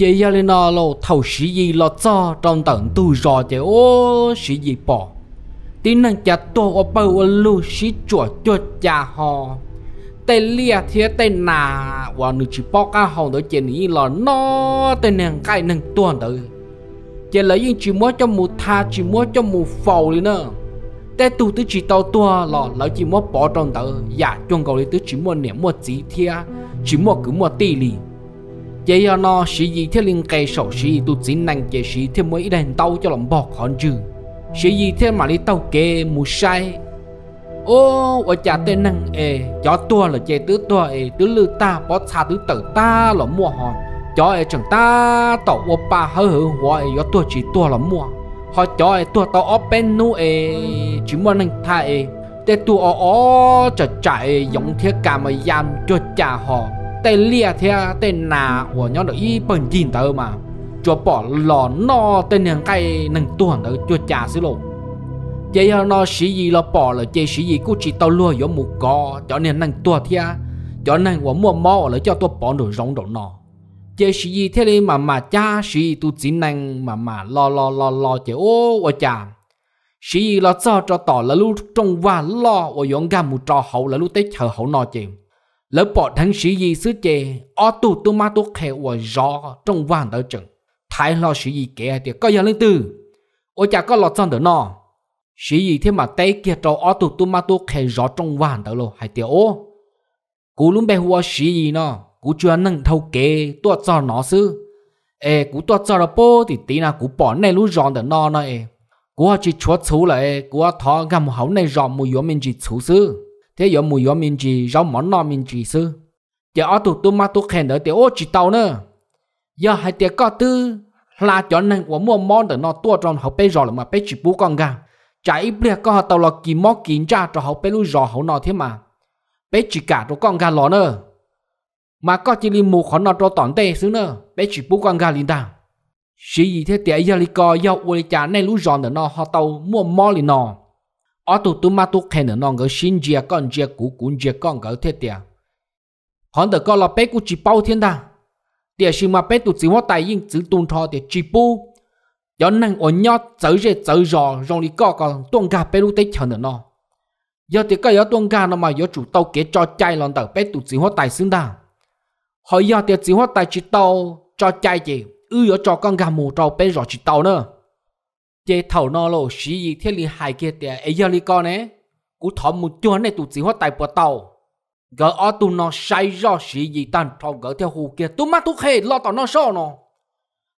chị gia lên lo thầu sĩ gì lo cho trong tận tu rò chị ô sĩ gì bỏ tin năng chả tô ở bầu ở lu sĩ chùa cho cha họ tên lia thế tên nà và nữ chỉ bỏ cả họ đó chị nghĩ là nó tên nàng cái nàng tuần tới chị lấy những chỉ mua cho một tha chỉ mua cho một phầu đi nữa tế tu tới chỉ tao tua lọ lỡ chỉ mua bỏ trong tờ dạ chuông cầu đi tứ chỉ mua niệm mua chỉ thia chỉ mua cứ mua tỷ lì chế ya nó sĩ gì thế liên cây sổ sĩ tu chỉ năng chế sĩ thế mới đèn tàu cho lòng bọc hòn trừ sĩ gì thế mà đi tàu kê mù sai ô ở chả tên năng ê chó tua là chế tứ tua ê tứ lư ta bó xa tứ tử ta là mua hòn chó ê chẳng ta tàu ô ba hơ hơ hoa ê gió tua chỉ tua là mua họ chó ê tua tàu ô bên nu ê chỉ mua năng tha ê tê tua ô ô chả chạy giống thiết cả mà giam cho chả hòn tên lia thea à, tên nà của nhóm đội y bẩn chín tớ mà cho bỏ lò no tên hàng cây nâng tuần tớ cho trả xí lộ vậy là nó sĩ gì là bỏ là chơi sĩ gì cũng chỉ tao lùa vô mù cò à, cho nên nâng tuần thea cho nên của mua mò là cho tôi bỏ đồ rong đồ nọ chơi sĩ gì thế này mà mà cha sĩ tu chỉ năng mà mà lo lo lo lo chơi ô ô chà sĩ gì là cho cho tỏ là lúc trong và lo và yong gam mù trò hậu là lúc tết chờ hậu nọ chơi lỡ bỏ thắng sĩ gì sứ chê ô tu tu ma tu khè ua gió trong vàng đỡ chừng thái lo sĩ gì kẻ thì có giờ lên từ ôi chả có lọt sang được nọ sĩ gì thế mà tay kia cho ô tu tu ma tu khè gió trong vàng đỡ lô hay tiểu ô cú luôn bé hua sĩ gì nọ cú chưa nâng thâu kê tuột cho nó sư ê cú tuột cho nó bố thì tí nào cú bỏ này lú giòn được nọ nọ ê cú chỉ chúa chú lại cú thọ gầm hấu này giòn mùi yếu mình chỉ chú sư thế giờ mùi gió mình chỉ rau món nọ mình chỉ sư giờ ở tụ tụ mà tụ khen đỡ tiểu ô chỉ tàu nữa giờ hai tiệc có tư là cho nên của mua món để nó tua hậu học bé là mà bé chỉ bú con gà chạy bia có tàu là kỳ mó kín cha cho hậu bé lu rò hậu nó thế mà bé chỉ cả cho con gà lò nữa mà có chỉ li mù khó nó cho tỏn tê xứ nữa bé chỉ bú con gà liền đà chỉ gì thế tiệc giờ li co giờ uôi cha này lu rò để nó họ tàu mua món liền nó ở tụ tụ mà tụ khen nó ngỡ xin chia con chia cũ cũng chia con gỡ thế tiệt hòn được gọi là bé cũng chỉ bao thiên đàng tiệt xin mà bé tụ chỉ hóa tài yên chỉ tuôn thọ tiệt chỉ bu giờ năng ổn nhau chở rẻ chở rò rồi đi coi còn tuôn gà bé lúc tết chờ nó giờ thì cái giờ tuôn gà nó mà giờ chủ tàu kế cho chạy lon tờ bé tụ chỉ hóa tài xứng đàng hồi giờ tiệt chỉ hóa tài chỉ tàu cho chạy gì ư giờ cho con gà mù trâu bé rò chỉ tàu nữa chế thầu nó lộ sĩ gì thế li hai kia tiệt ấy giờ li con ấy cú thọ một chỗ này tụ chỉ hoa tài bờ tàu gỡ ở tụ nó sai rõ sĩ gì tan thọ gỡ theo hồ kia tụ mắt tụ khề lo tao nó sao nó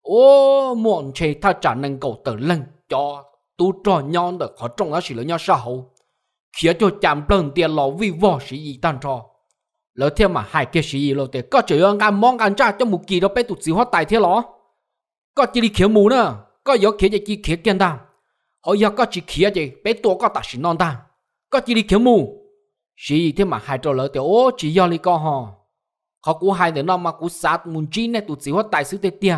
ô muộn chế tha trả năng cầu tử lần cho tụ trò nhon được khó trong đó sĩ lỡ nhau sao hậu khiến cho chạm lần tiền lò vì vò sĩ gì tan thọ lỡ theo mà hai kia sĩ gì lỡ tiệt có chỉ ăn món ăn cha cho một kỳ đó bé tụ chỉ hoa tài thế lọ có chỉ đi kiểu mù nữa có yếu kia chỉ kia kiên đam họ yếu có chỉ kia chỉ bé tổ có ta chỉ non đam có chỉ đi kiếm mù chỉ thế mà hai trò lỡ tiểu ô chỉ yếu đi co họ họ cú hai đứa nó mà cú sát muốn chi này tụt chỉ hoa tài sự tê tia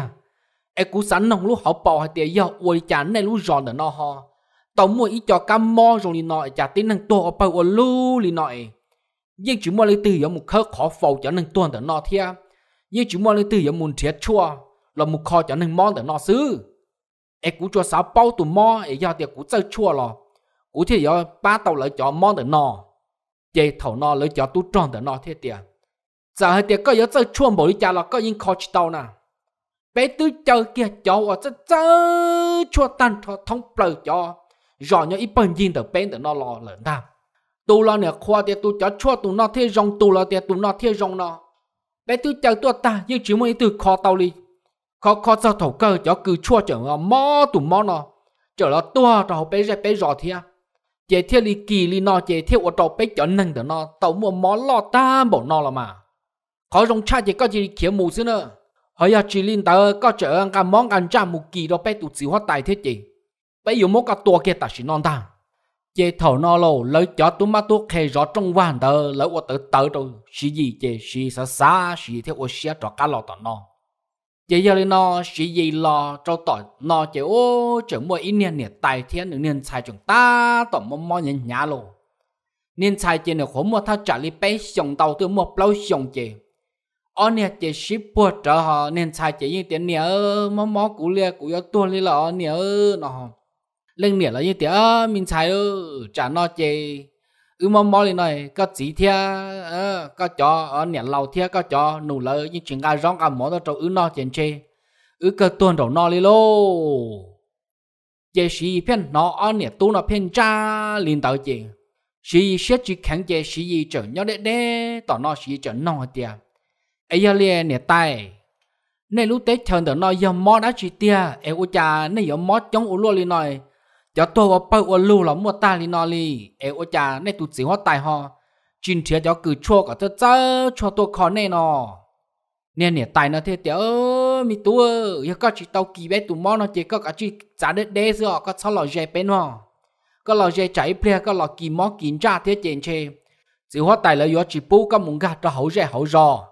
ai cú sẵn nông lúc họ bảo hai tia yếu ôi chán này lúc giòn nữa nó họ tao mua ít cho cam mo rồi liền nội trả tin năng tổ ở bao ở lu liền nội nhưng chỉ mua lấy từ ở một khớ khó phầu cho năng tuần để nó thia nhưng chỉ mua lấy từ ở một thiệt chua là một kho cho năng món để nó xứ ai cú cho sáu bao tụ mò ai giờ thì cú chơi chua lo cú thì giờ ba tàu lại cho mò được nọ chơi thầu nọ lại cho tu tròn được nọ thế tiền giờ hai tiền có giờ chơi chua bỏ đi cha là cái yên khó chịu đâu nè bé tư chơi kia cho ở chơi chơi chua tan cho thông bờ cho rồi nhau ít bận gì được bên được nọ lo lợn ta, tụ lo nè khoa thì tụ cho chua tụ nọ thế rong tụ lo thì tụ nọ thế rong nọ bé tư chơi tụ ta nhưng chỉ mới tụ khó tàu đi khó khó sao thầu cơ cho cứ chua chẳng là mò tụ mò nó trở là tua rồi bé ra bé rõ thia chế thiệt li kỳ li nó chế thiệt ở trâu bé cho nâng được nó tàu mua mò lo ta bỏ nó là mà khó rong cha chế có gì kia mù xí nữa họ giờ à, chỉ linh tờ có chở trở cả món ăn cha mù kỳ đó bé tụ chỉ hoa tài thế gì bây giờ mốt cả tua kia ta chỉ non ta chế thầu nó lâu lấy cho tụ mà tụ khe rõ trong vàng tờ lấy ở tờ tờ rồi chỉ gì chế chỉ xa xa chỉ thiệt ô xe trọ cá lọ tờ nó chỉ giờ lên nó chỉ gì lo cho tỏ nó chế ô chế mua ít niên niên tài thiên những niên xài chúng ta tỏ mò mò nhìn nhà lô niên xài chế nó khổ mua thao trả lý bé sòng tàu từ một lâu sòng chế ở nè chế ship bùa trở họ niên xài chế như tiền nè mò mò cú lia cú yếu tuôn lý lo nè nó lên nè là như tiền mình xài trả nó chế ừ mò mò lên này có chỉ thia ờ, có cho ở ờ, nền lầu thia có cho nụ lỡ nhưng chuyện ai rong cả mỏ đó trâu ừ nó chèn chê ừ cơ tuần đầu nó lên lô chế sĩ phiên nó ở nền tu nó phiên cha liền tạo chuyện sĩ sẽ chỉ kháng chế sĩ gì trở nhau đệ đệ tỏ nó sĩ trở no tia ấy giờ liền nền tay nên lúc tết chờ đợi nó giờ mò đã chỉ tia ấy u cha nên giờ mò chống u luôn lên này cho tôi vào bao ở lưu là mua ta li nó li em ở nhà này tụt chỉ hoa tài ho chín thế cho cứ chua cả cho cho cho tôi khó nè nó nè nè tài nó thế tiểu mi tu giờ có chỉ tàu kỳ bé tụ mò nó chỉ có cả chỉ trả đất đế rồi có sao lò dẹp bên nó có lò dẹp chảy ple có lò kỳ mò kín ra thế chuyện chê chỉ hoa tài là do chỉ bu có muốn gạt cho hậu dẹp hậu rò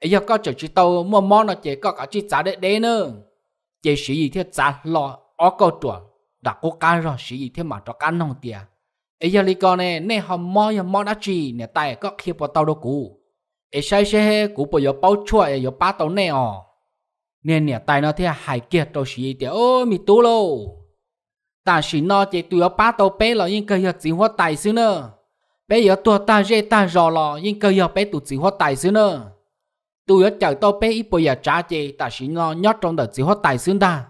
giờ có chỉ chỉ tàu mò mò nó chỉ có cả chỉ trả đất đế nữa chỉ gì thế trả lò ở câu tuổi đã cố gắng rồi sử dụng thêm mà cho cá nông tiền ấy giờ lý con này nè họ mò giờ mò đã chi nè tại có khi bỏ tàu đâu cũ ấy sai xe cũ bây giờ bao chuột giờ ba tàu nè ờ nè nè tại nó thế à, hải kiệt tàu sử dụng tiền ô mi tú lô. ta chỉ nó chỉ tụi ba tàu bé là những cái giờ chỉ hoa tài xứ nữa bây giờ tụi ta dễ ta rò lò nhưng cơ giờ bé tụi chỉ hoa tài xứ nữa tụi ở chợ tao bé ít bây giờ trả chị ta chỉ nó nhót trong đợt chỉ hoa tài xứ ta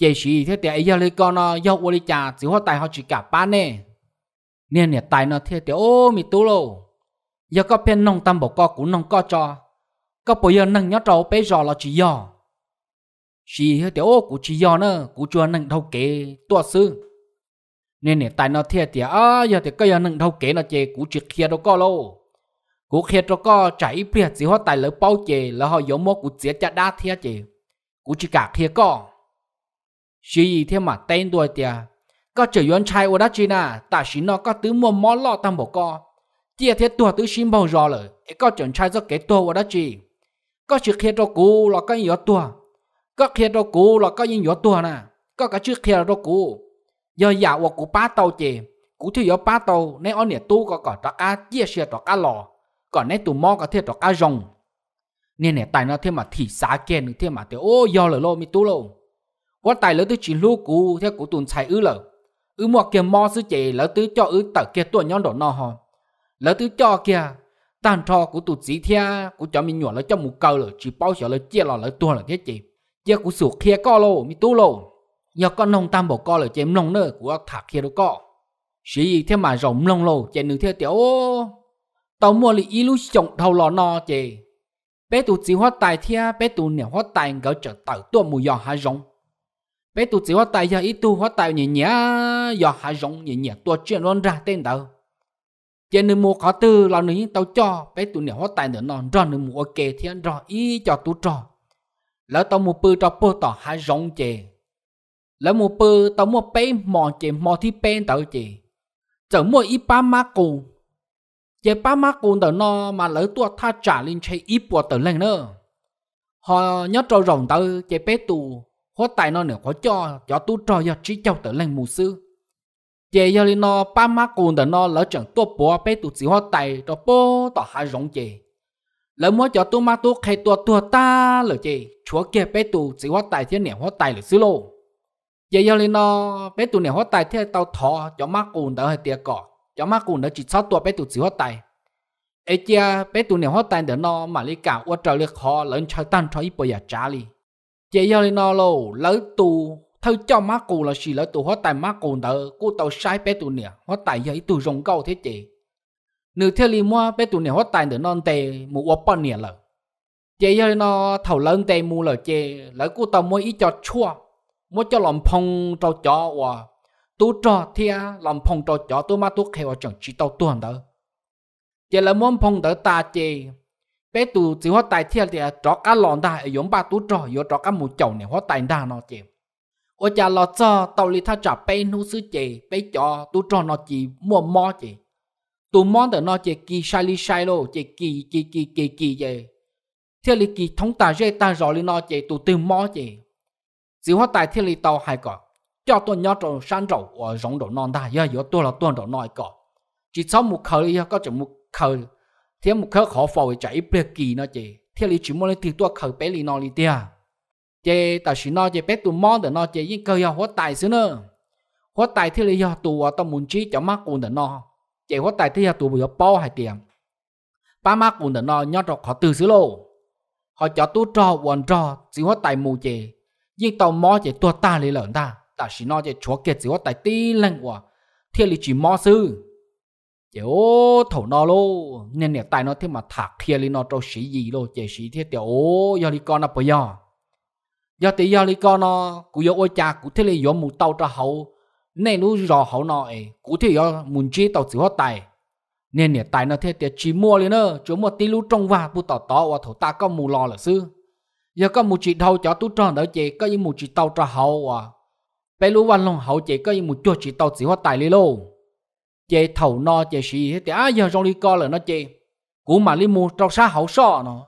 chế sĩ thế thì giờ lấy con nó dọc qua đi chả chỉ hoa tài họ chỉ cả ba nè nên nè tài nó thế thì ô mi tu lô giờ có phen nông tâm bảo co cũng nông co cho có bây giờ nâng nhớ trâu bé giò là chỉ giò chỉ thế thì ô cũng chỉ giò nữa cũng chưa nâng thâu kế tua sư nên nè tài nó thế thì à giờ thì có giờ nâng thâu kế nó chê cũng chỉ kia đâu co lô cũng kia đâu co chảy biệt chỉ hoa tài lỡ bao chê lỡ họ giống mô cũng chỉ chả đa thế chê cũng chỉ cả kia co chỉ thế mà tên tuổi tiệt có chỉ yon trai ở đó chỉ na ta chỉ nó có tứ mua món lọ tam bộ co tiệt thiết tuổi tứ xin bao giờ rồi có chọn trai rất cái tuổi ở đó chỉ có chữ khe đâu cũ là có nhiều tuổi có khe đâu cũ là có nhiều tuổi nè có cả chữ khe đâu cũ giờ già của cụ ba tàu chỉ cụ thiếu giờ ba tàu nên ở nhà tu có cả trọ cá chia sẻ trọ cá lò còn nên tụ mò có thể trọ cá rồng nên này tại nó thêm mà thị xã kia nữa thêm mà thì ô giờ là lô mi tu lâu quá tài lỡ tư chỉ lưu cú theo cụ tuần chạy ư lợ ư mò kia mò sư chế lỡ tư cho ư tờ kia tuổi nhon đỏ nọ hò lỡ tư cho kia tàn trò của tụt sĩ thia của cho mình nhỏ lỡ cho mù cầu lỡ chỉ bao giờ lỡ chia lò lỡ tua lỡ thế chị chia của sụt kia co lô mi tu lô nhờ con nông tam bỏ co lỡ chém nông nữa của thả kia đâu co sĩ gì thế mà rộng nông lô chém nửa theo tiểu tàu mua lì ilu chồng thầu lò nọ chị bé tụt sĩ hóa tài thia bé tụt nẻo hóa tài gỡ trở tàu tua mù giò hai rộng bé tụ chỉ hoa tài giờ ít tu hoa tài nhẹ nhẹ giờ hạ rộng nhẹ nhẹ tua chuyện luôn ra tên đâu trên nửa mua khó tư là nửa tao cho bé tụ nửa hoa tài nữa non ra nửa mua ok thiên ra ý cho tụ cho lỡ tao mua bơ cho bơ tỏ hạ rộng chè lỡ mua bơ tao mua bé mò chè mò thì bé tao chè chờ mua ít ba má cù chè ba má cù tao no mà lỡ tua tha trả lên chơi ít bùa tao lên nữa họ nhớ trâu rồng tao chè bé tụ có tài nó nữa có cho cho tu trò cho trí cho tới lành mù sư chế cho thì nó ba má cùng tới nó lỡ chẳng tu bỏ bé tu chỉ có tài cho bố tỏ hai rộng chế lỡ muốn cho tu má tu khai tu tu ta lỡ chế chúa kia bé tu chỉ có tài thế nẻ có tài lỡ sư lô chế cho thì nó bé tu nẻ có tài thế tao thọ cho má cùng tới hai tiệt cỏ cho má cùng tới chỉ sáu tu bé tu chỉ có tài ấy chia bé tu nẻ có tài tới nó mà lý cả uất trời lực họ lớn chơi tan chơi ít bây giờ trả li chị giờ nó lô lỡ tu thâu cho má cô là gì lỡ tu hóa tài má cô nợ cô tàu sai bé tu nè hóa tài giờ tu rồng câu thế chị nữ theo li mua bé tu nè hóa tài nửa non tề một quả bao nè lỡ chị giờ nó thầu lớn tề mua lỡ chị lỡ cô tàu mua ít cho chua mua cho lòng phong cho chó và tu cho thia lòng phong cho chó tu má tu khéo chẳng chỉ tàu tuần đó chị là muốn phong đỡ ta chị bé tu chỉ hoa tài thiệt thì trọ cá lòn ta yếm ba tú trọ yếm trọ cá mù chậu này hoa tài đa nó chè, ô cha lo cho tàu li tha trả bé nu sư chè bé cho tú trọ nó chỉ mua mò chè tu mò để nó chè kỳ sai li sai lô chè kỳ kỳ kỳ kỳ kỳ chè thiệt li kỳ thông ta dễ ta rõ li nó chè tu từ mò chè chỉ hoa tài thiệt li tàu hai cọ cho tôi nhớ trong san rậu ở rộng độ non ta giờ giờ tôi là tôi độ nói cọ chỉ sau một khởi có chỉ một khởi thì một khắc khó phò với chạy bê kỳ nó chị thì lý chỉ muốn lấy tiền tua khởi bé lý nó lý tiền à? chị ta chỉ nó chị bé tụ mò để nó chị những cơ yếu hóa tài xứ nữa hóa tài thì lý do tụ ở trong muốn chi cho mắc cũng để nó chị hóa tài thì tụ bây giờ bao hai tiền ba mắc cũng để nó nhót rồi khó từ xứ lô họ cho tu trò quần trò chỉ hóa tài mù chị nhưng tàu mò chị tua ta lý lợn ta ta chỉ nó chị chúa kiệt chỉ hóa tài tí lăng quả thì lý chỉ mò sư kiểu thổ nó lô nên nè tài nó thế mà thạc kia li nó trâu sĩ gì lô chế sĩ thế tiểu do đi con nó bây giờ do tí do đi con nó cú do ôi cha cú thế li do mù tàu cho hậu nên lúc rò hậu nó ấy cú thế do muốn chi tàu chỉ hót tài nên nè tài nó thế tiệt chỉ mua liền nữa chỗ mua tí lú trong và bu tàu tỏ và thổ ta có mù lò là sư giờ có mù chỉ đầu cho tú tròn đỡ chị có những mù chỉ tàu cho hậu à bây lú văn long hậu chị có những mù chua chỉ tàu chỉ hót tài li lô chế thầu no chế sĩ thế thì á à, giờ rong đi co là nó chế cú mà li mua trong xã hậu so nó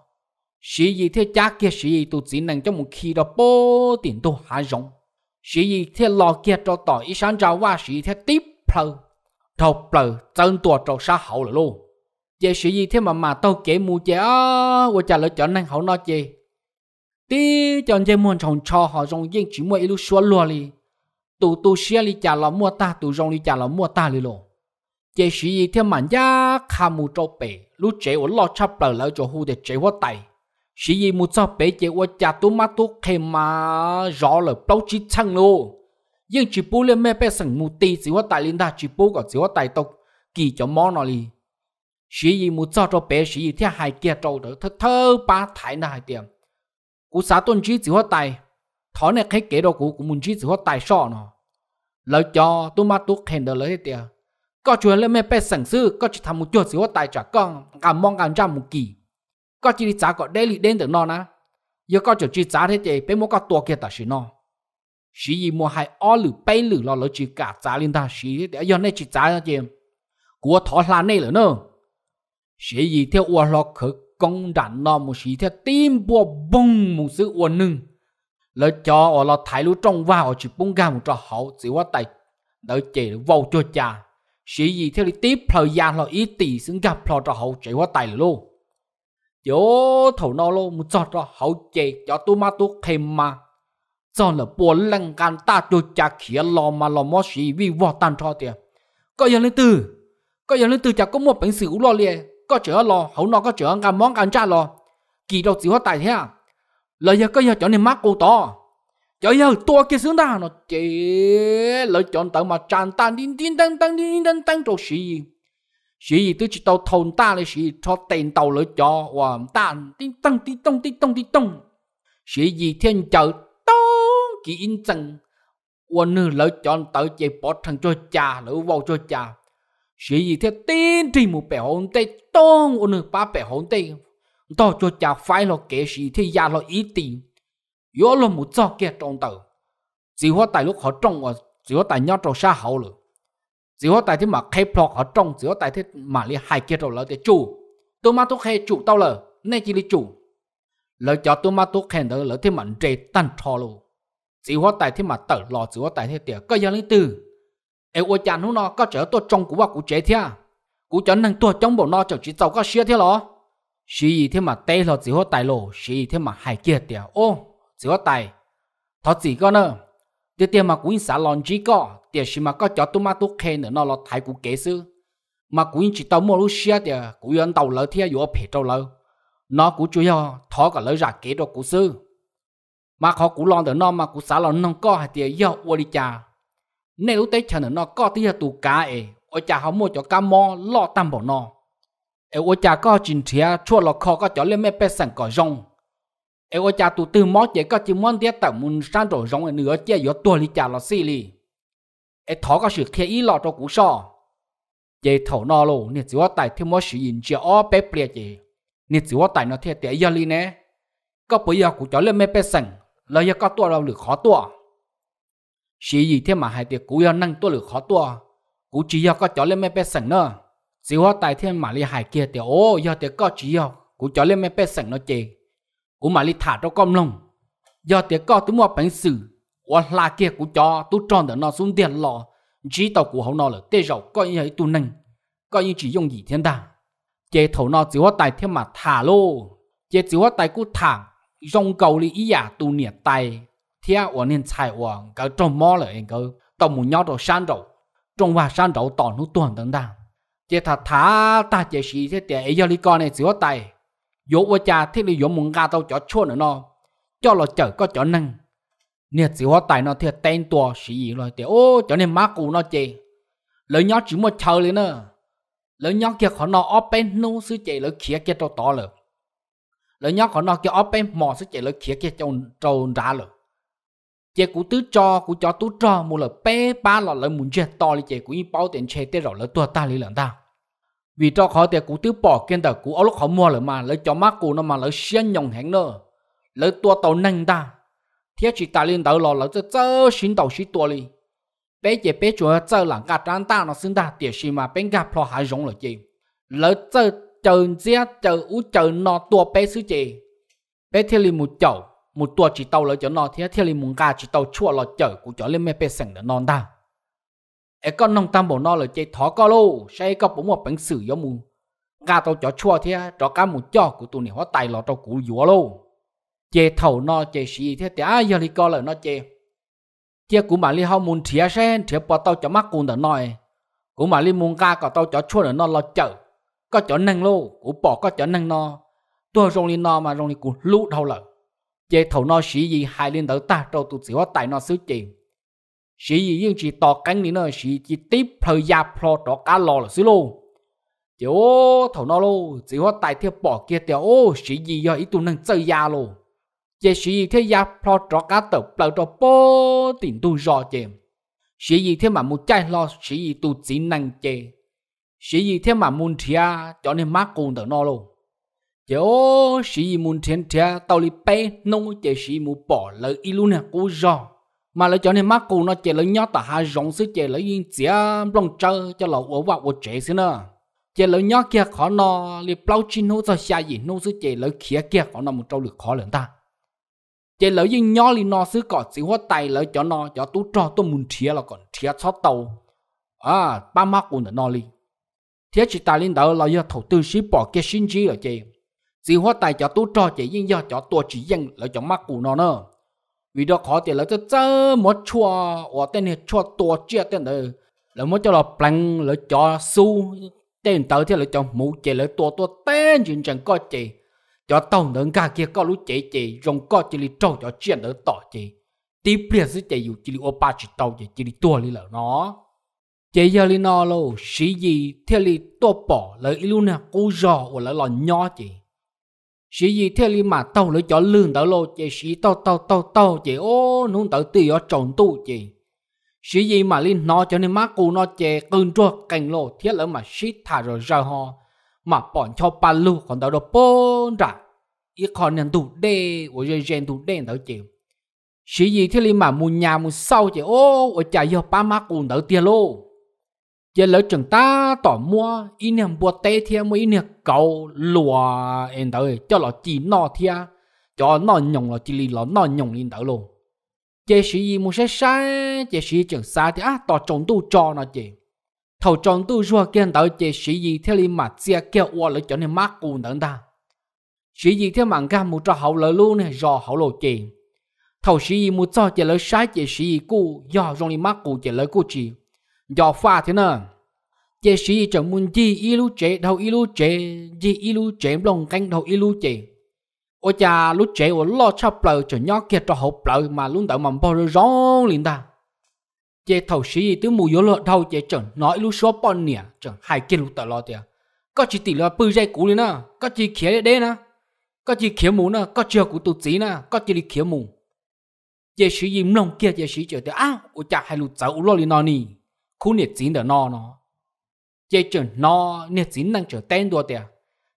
sĩ gì thế cha kia sĩ gì tụt chỉ năng trong một khi đó bố tiền tu hạ rộng sĩ gì thế lo kia cho tỏ ý sáng ra qua sĩ thế tiếp plờ thầu plờ chân tua trong xã hậu là luôn chế sĩ gì thế mà mà tao kể mua chế á và trả lời cho năng hậu nó chế tí chọn chế muốn chồng cho họ rong riêng chỉ mua ít lúc xóa lùa đi tụ tụ xia đi trả lời mua ta tụ rong đi trả lời mua ta đi luôn sĩ sĩ mạnh lúc để tay mà nhưng chỉ bố lên mẹ bé sẵn mù tì chỉ hóa tay linh ta chỉ bố gọi chỉ hóa tay tộc kỳ cho mò nó li sĩ gì mù cho cho bé sĩ gì theo hai kia trâu đỡ thơ thơ ba thái na hai tiệm cú xã tuân chỉ chỉ hóa tay thó này cái kế đó cú cũng muốn chỉ chỉ hóa tay sọ nó lời cho tôi mà tôi khen đỡ hết tiệm có chuyện lên mẹ bé sẵn sư có chỉ thăm một chuột xíu tài trả con cả mong cả trăm một kỳ có chỉ đi trả có đế lì đến được nó na giờ có chỉ trả thế thì bé mua có tua kia ta xí nó xí gì mua hay ó lử bé lử lo lỡ chỉ cả trả lên ta xí để giờ này chỉ trả cho chị của thọ là này lỡ nữa xí gì theo ua lo khử công đàn nó một xí theo tim bùa bông một sự ua nưng lỡ cho ở lo thái lú trong vào chỉ bung ga một trò hậu chỉ qua tài đỡ chỉ vào cho cha ชี่ิที่ติดพลอยาเราอีตีสึ่งกัพลอตเขาใจว่าตายเลยลูกโย่ถนอลูมุจอดเขาเจจอตัวมาตัวเข็มมาจอนละปวดลังการตาตัวจะเขียนลอมาลอมอชีวิตว่าตันทอเตียก็ยังเลืยตื้อก็ยังเลืยตื้อจากก็หมดเป็นสิวรอเลียก็เจอรอเขานอก็เจอการมองการจ้ารอกี่ดอกสิว่าตายแท้เแล้ยังก็ยังจอในมักกูต่อ trời ơi tua cái xương ta nó chế lựa chọn tao mà tràn tan đi đi tăng tăng đi tăng tăng trò gì gì tôi chỉ tao thôn ta là gì cho tiền tao lựa cho và tan đi tăng đi tông đi tông đi tông gì gì thiên chợ tông kỳ yên chẳng và nữ lựa chọn tao chỉ bỏ thằng cho cha lỡ vào cho cha gì gì thế tin thì một bẻ hồn tê tông và nữ ba bẻ hồn tê tao cho cha phải lo kể gì thì già lo ý tiền yếu là một cho kia trong tàu chỉ hoa tại lúc họ trong và chỉ hoa tại nhau trong xa hậu rồi chỉ hoa tại thế mà khai plot họ trong chỉ hoa tại thế mà li hai kia rồi là thế chủ tôi mà tôi khai chủ tao là nay chỉ li chủ lời cho tôi mà tôi khai đó là thế mà trề tan trò luôn chỉ hoa tại thế mà tờ lò chỉ hoa tại thế tiệt có gia lý từ em ô chán nó có chở tôi trong của bà cụ chế thế à? cụ chở năng tôi trong bộ nó chở chỉ tàu có xe thế lo xì thế mà tê lò chỉ tại lò xì thế mà hai kia tiệt ô chỉ có tài thọ chỉ có nữa tiếp theo mà cũng xả lòng chỉ có tiếp khi mà có cho tụi mà tôi khen nữa nó là thái cũng kế sư mà cũng chỉ tao mua lúc xia thì cũng yên đầu lỡ thì yếu phải trâu lỡ nó cũng chủ yếu thọ cả lỡ ra kế đồ cũng sư mà họ cũng lo được nó mà cũng xả lòng nó có thì yếu ô đi cha nên lúc tới chờ nữa nó có thì tụ cá ấy ô cha họ mua cho cá mò lo tam bỏ nó ấy ô cha có chính thia chua lọ kho có cho lên mẹ bé sẵn cỏ rong เอวจาตูตื่นมอเจก็จิมอนเดียแต่มุนสันโตร้องเนือเจยอตัวลิจ่าลอซี่ลีเอทอก็สือเทียอีหลอดตัวกูชอเจถอนอโลเนี่ยจิว่าไต่ที่มอสือินเจีออเปเปลี่ยเจเนี่ยจิว่าไต่เนอเทียเตียยาลีเนะก็ปยากูจอเล่นไม่เป็นสังแล้วยาก็ตัวเราหรือขอตัวสีอีเทียมาหายเตียกูยานั่งตัวหรือขอตัวกูจียาก็จอเล่นไม่เป็นสังเนาะจิว่าไต่เทียมาลีหายเกียเตียโอยาเตียก็จียากูจอเล่นไม่เป็นสังเนาะเจ của mà li thả cho con lòng do tiếc co tú mua bánh sử và là kia của cho tú tròn để nó xuống tiền lò chỉ tàu của hậu nó là tê rầu coi như ấy tu nâng coi như chỉ dùng gì thiên đàng chế thầu nó chỉ hoa tài thêm mà thả lô chế chỉ hoa tài cú thả, dùng cầu li ý giả tu nhiệt tài thế và nên xài và cái trong mò là anh cơ tàu muốn nhau đồ san đầu trong và san đầu tỏ nút tuần tận đàng chế thả thả ta chế sĩ thế để ấy do li con này chỉ hoa tài yo wo cha thế li yo mung ga tao cho chua nữa nó cho lo chở có cho năng nè chỉ hoa tài nó thiệt tên tua sĩ gì rồi thì ô cho nên má cụ nó chê lời nhó chỉ một chờ lên nữa lời nhó kia khó nó open nô sư chê lời kia kia tao to rồi lời nhó khó nó kia open mò sư chê lời kia kia trâu trâu ra rồi chê cụ tứ cho cụ cho tú cho một lời bé ba lọ lời muốn chê to lên chê cụ như bao tiền chê tê rồi lời tua ta lý lần ta vì cho khó thì cú tiêu bỏ kiên tờ cú áo lúc họ mua lại mà lấy cho mát cú nó mà lấy xiên nhồng hẹn nữa lấy tua tàu nành ta thiết chỉ ta lên tàu lò lấy cho chớ xin tàu xí tua đi bé chỉ bé chúa chớ là cả trán ta nó xứng ta tiền xí mà bên gặp lo hại rong là gì lấy chớ chờ giết chờ ú chờ nó tua bé xứ gì bé thiết li một chậu một tua chỉ tàu lấy cho nó thiết thiết li một gà chỉ tàu chua lò chở cú cho lên mẹ bé sảnh để nón ta e con nông tam bộ nó là chơi thỏ co lô say có bốn một bánh sử gió mù gà tao chó chua thế cho cá mù cho của tụi này hóa tài lọ cho củ dúa lô chơi thầu nó chơi xì thế thì ai giờ đi co là nó chơi chơi của mà li hao muốn thiệt, sen thía bỏ tao cho mắc cùn đã nói của mà li mùn gà có tao chó chua là nó lo chở có chó năng lô của bỏ có chó năng nó tôi rong li nó mà rong li củ lũ đâu lợ chơi thầu nó xì gì hai liên tử ta cho tụi sĩ hóa tài nó xứ chìm sĩ gì chỉ tỏ cánh nữa sĩ chỉ tiếp thời gian pro đó cá lò là xí lô chỉ ô thầu nó lô chỉ hoa tài thiết bỏ kia tiểu ô sĩ gì do ý tu năng chơi ya lô chỉ sĩ gì theo ya pro đó cá tập lầu đó bố tiền tu rõ chèm sĩ gì theo mà một chai lo sĩ gì tụ chỉ năng chè sĩ gì theo mà muốn thia cho nên mắc cùng tờ nó lô chỉ ô sĩ gì muốn thiên thia tao li pe nông chỉ sĩ muốn bỏ lời ý luôn nè cố rõ mà lấy cho nên má cụ nó chỉ lấy nhát tả hai rộng xứ chỉ lấy yên chia lòng chờ cho lẩu ủa vào ủa trẻ xí nữa chỉ lấy nhát kia khó nó li plau chín hô cho xa gì nô xứ chỉ lấy kia kia khó nó một trâu lực khó lần ta chỉ lấy yên nhát li nó xứ cọ xí hoa tay lấy cho nó cho tú trò tôi muốn chia là còn chia chót tàu à ba má cụ nó li thế chỉ ta lên đầu là do thầu tư sĩ bỏ cái sinh chi ở chị xí hoa tay cho tú trò chỉ yên do cho tôi chỉ yên lấy cho má cụ nó nữa vì đó khó tiền là cho cho một chua hoặc tên hết chua tổ chia tên đấy là một cho là plan là cho su tên tàu thì là cho mũ chỉ là tổ tổ, tên chuyện chẳng có chỉ cho tàu nâng cả kia có lúc chỉ chỉ dùng có chỉ là trâu cho chuyện đỡ tỏ chỉ tiếp biệt sẽ chỉ dù chỉ là ba chỉ tàu chỉ chỉ là tua đi là nó chỉ giờ đi nó lo sĩ gì theo đi tổ bỏ là ilu nè cố giò hoặc là lo nhỏ chỉ sĩ gì thế li mà tao lấy cho lương tao lô chị sĩ tao tao tao tao chị ô nung tao tì ở trộn tu chị sĩ gì mà li nó cho nên má cô nó chè cơn chua cành lô thiết lỡ mà sĩ thả rồi ra ho mà bọn cho ba lu còn tao đâu bốn ra ít còn nhận tụ đê của dây gen tụ đê tao chị sĩ gì thế li mà mua nhà mua sau chị ô ở chạy giờ ba má cô tao tiền lô giờ lỡ chúng ta tỏ mua ý niệm bùa tê thia mua in hàng cầu lùa em tới cho lọ chỉ nọ thia cho nọ nhộng lọ chỉ lì lọ nọ nhộng lên tới luôn chế sĩ gì muốn sẽ sai chế sĩ chẳng xa thì á tỏ trồng tu cho nó chị thầu trồng tu rùa kia tới chế sĩ gì theo li mà xe kêu qua lỡ cho nên mắc cù nữa ta sĩ gì theo mạng cam một trò hậu lỡ luôn này do hậu lộ chị thầu sĩ gì muốn cho chế lỡ sai chế sĩ gì cũ do rồi đi mắc cù chế lỡ cũ chị do pha thế nè chế sĩ chẳng muốn gì ilu chế đầu ilu chế gì ilu chế lòng canh đầu ilu chế ô cha lúc chế ô lo cha bờ cho nhóc kia cho hộp bờ mà luôn tạo mầm bò rồi rong liền ta chế thầu sĩ tứ mù yếu lộ đầu chế chẳng nói lúc số bọn nè chẳng hai kia lúc tạo lo tiền có chỉ tỷ lo bự dây cũ liền nè có chỉ khía đấy nè có chỉ khía mù nè có chưa của tụt tí nè có chỉ đi khía mù chế sĩ im lòng kia chế sĩ chờ tới à ô cha hai lúc cháu lo liền nọ nì khu nhiệt chín đỡ no nó dây chuẩn no nhiệt chín đang trở tên đùa tiệt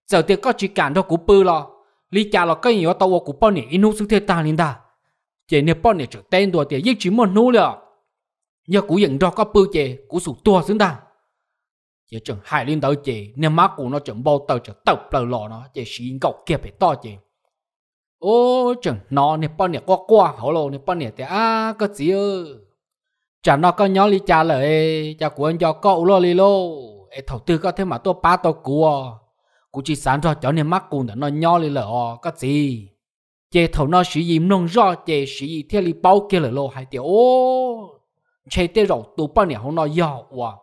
giờ tiệt có chỉ cản cho cú bư lo lý cha lo cái gì nhiều tàu cú bao nhiêu inu xuống thế ta linh ta chỉ nhiệt bao nhiêu trở tên đùa tiệt dây chỉ muốn nô lo, giờ cú nhận đó có bư chè cú sụt tua xuống ta chỉ chuẩn hai linh đầu chè nên má cú nó chuẩn bao tàu trở tàu lờ lo nó chỉ xin cậu kia phải to chè ô chuẩn nó nhiệt bao nhiêu qua qua hổ lo nhiệt bao nhiêu tiệt à cái gì ơi chả nó có nhó lý cha lời cha của anh cho cậu lo li lô ê thầu tư có thế mà tôi ba tôi cua cú chỉ sáng cho cháu nên mắc cùng nó nhó li lợ có gì chê thầu nó sử dụng nông rõ chê sử dụng theo lý bao kia lợ lô hay tiểu ô chê tê rộng tụ bao nè không nó dọ quá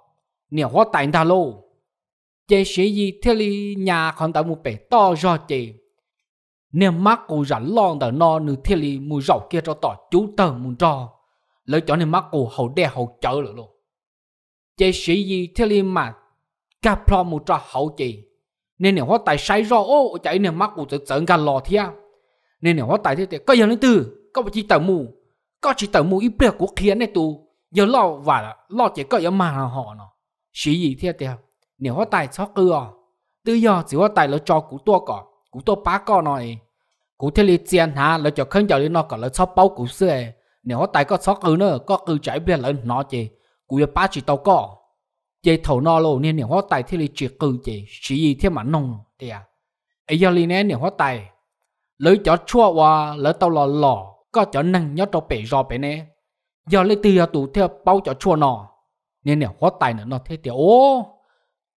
nè hóa tại ta lô chê sử dụng theo lý nhà còn tạo một bể to rõ chê nè mắc cú rảnh lon để nó nửa theo lý mù rầu kia cho tỏ chú tờ mù rò ลยจอนี่มักกูเขาเดาเขาเจอเลยลูกเจสียี่เทลิมาก็พร้อมมุจเขาจีเนี่ยเนี่ยว่าแต่ใช้รอโอ้ใจเนี่ยมักกูจะเจอกันรอเทียเนี่ยเนี่ยว่าแต่เทียก็ยังนึกตื่อก็ไปจีเต๋อมูก็จีเต๋อมูอีเปลือกกูเขียนในตู้ยังรอว่ารอเจก็ยังมาหาห่อเนาะสียี่เทียเดียวเนี่ยว่าแต่ชอบกูอตื่อยอสิว่าแต่เราจอกูตัวก่อนกูตัวป้าก่อนหน่อยกูเทลิเจียนฮะเราจะขึ้นจอดีนอกก่อนเราชอบเป้ากูเสือนี่ยตายก็สอกเนอก็คือใจเปลี่ยนเลยนอเจ กูจะป้าจีเต้าก็ เจเท่านอโลเนี่ยเนี่ยหัวตาที่เลยจีกูเจชีเทียมนองเดียไอ้ยาลีเนี่ยเนี่ยหัวตาเลยจอชั่วว่าเลยเต้าหล่อหล่อก็จะนั่งยอดตัวเป๋รอเปเนี่ยยเลีตียาตูเที่ยวเป้าจอชั่วนอ เนี่ยเนี่ยหัวตายเนี่ยนอเที่ยเดียวโอ้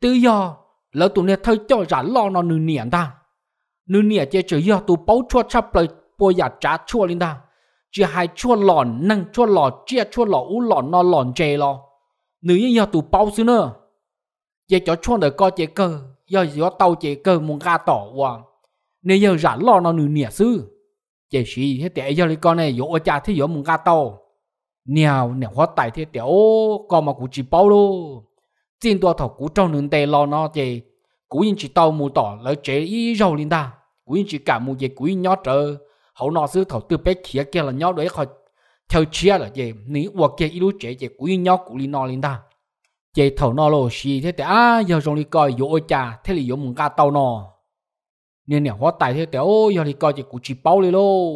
ตียอาแล้วตัวเนี่ยเทธอจะรันรอนอนึ่งเหนียนได้นึ่งเหนียเจเจียตัวเป้าชั่วชับเลยป่วยอยากจัดชั่วลินได้ chỉ hai chua lòn năng chua lò chia chua lò u lò no lòn chè lò nữ như giờ tụ bao xứ nữa giờ cho chua đời co chế cơ giờ giờ tàu chế cơ muốn ga tỏ qua nếu giờ rảnh lò nó nữ nịa xứ chế xì thế tệ giờ lấy con này dỗ cha thế dỗ muốn ga tàu nèo nèo hóa tài thế tệ ô con mà cũng chỉ bao luôn tiền tua thọ cú trong nương tề lo nó chế cú yên chỉ tàu mù tỏ lấy chế y rầu linh ta cú yên chỉ cả mù chế cú yên nhót trời hậu nọ sư thầu tư bé kia kia là nhau đấy khỏi theo chia là gì ní uo kia ít lúc chế chế quý nhau cũng li nọ linh ta chế thầu nọ lô xì thế thì à giờ trong đi coi dỗ ôi cha thế là dỗ mùng ca tàu nọ nên nè hóa tài thế thì ô giờ đi coi chế cũng chỉ bao đi lô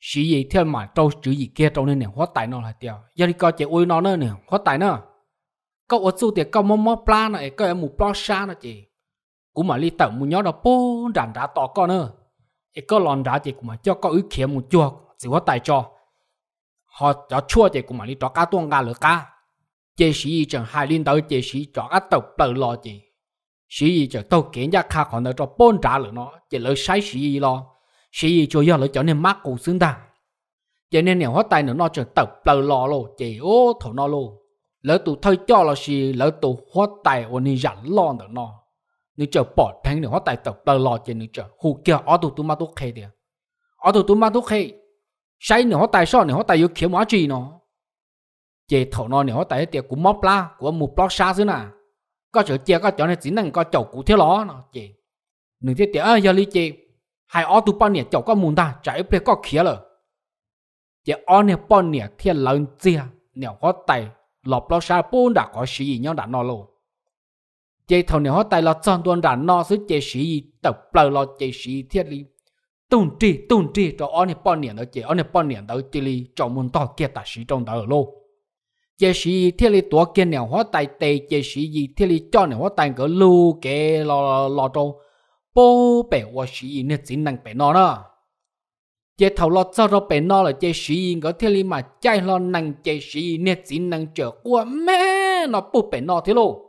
xì gì thế mà trâu chữ gì kia trâu nên nè hóa tài nọ là tiêu giờ đi coi chế ôi nọ nữa nè hóa tài nữa câu ở su thì câu mò mò pla này câu em mù pla xa nữa chị cũng mà li tẩm mù nhó đó bốn đàn đá tỏ con nữa có lòn đá thì cũng mà cho có ý kiến một chua chỉ có tài cho họ cho chua thì cũng mà đi cho cá tuông cá lửa cá chế sĩ chẳng hai linh tới chế sĩ cho cá tàu bờ lò gì sĩ chẳng tàu kiến ra khá còn cho bốn trả lửa nó chỉ lỡ sai sĩ lo sĩ cho giờ lỡ cho nên mắc cũng xứng đáng cho nên nếu hết tay nữa nó chẳng tàu bờ lò lo chỉ ô thổ nó lo lỡ tụ thôi cho là sĩ lỡ tụ hết tay ôn đi dặn lo nữa nó nếu chờ bỏ thang nữa tại tập bờ lò trên nếu chờ hù kia ở tụ tụi ma tụ khê đi ở tụ tụi ma tụ khê sai nữa tại sao nữa tài yêu kiếm hóa gì nó chế thầu nó nữa tài tiệc cũng móc la của một block xa xứ nà có chỗ chia có chỗ này chỉ năng có chỗ cụ thiếu ló nó chế nếu thế ơi giờ ly chế hai ở tụi bao nhiêu chỗ có muốn ta chạy về có khía rồi chế ở nè bao nhiêu thiên lớn chia nếu có tài lọp block xa bốn đã có gì nhau đã nó luôn chế thầu này họ tài là chọn tuần đã nó sự chế sĩ tập bờ lo chế sĩ thiết lý tùng trì tùng trì cho anh này bao nhiêu đó chế anh này bao nhiêu đó chế lý cho muốn tao kia ta sĩ trong đó lô chế sĩ thiết lý tổ kia này họ tài tề chế sĩ gì thiết lý cho này họ tài cái lưu kế lo lo trong bố bể hoa sĩ nên chỉ năng bể nó đó chế thầu lo cho nó bể nó là chế sĩ có thiết lý mà chạy lo năng chế sĩ nên chỉ năng chờ qua mẹ nó bố bể nó thế luôn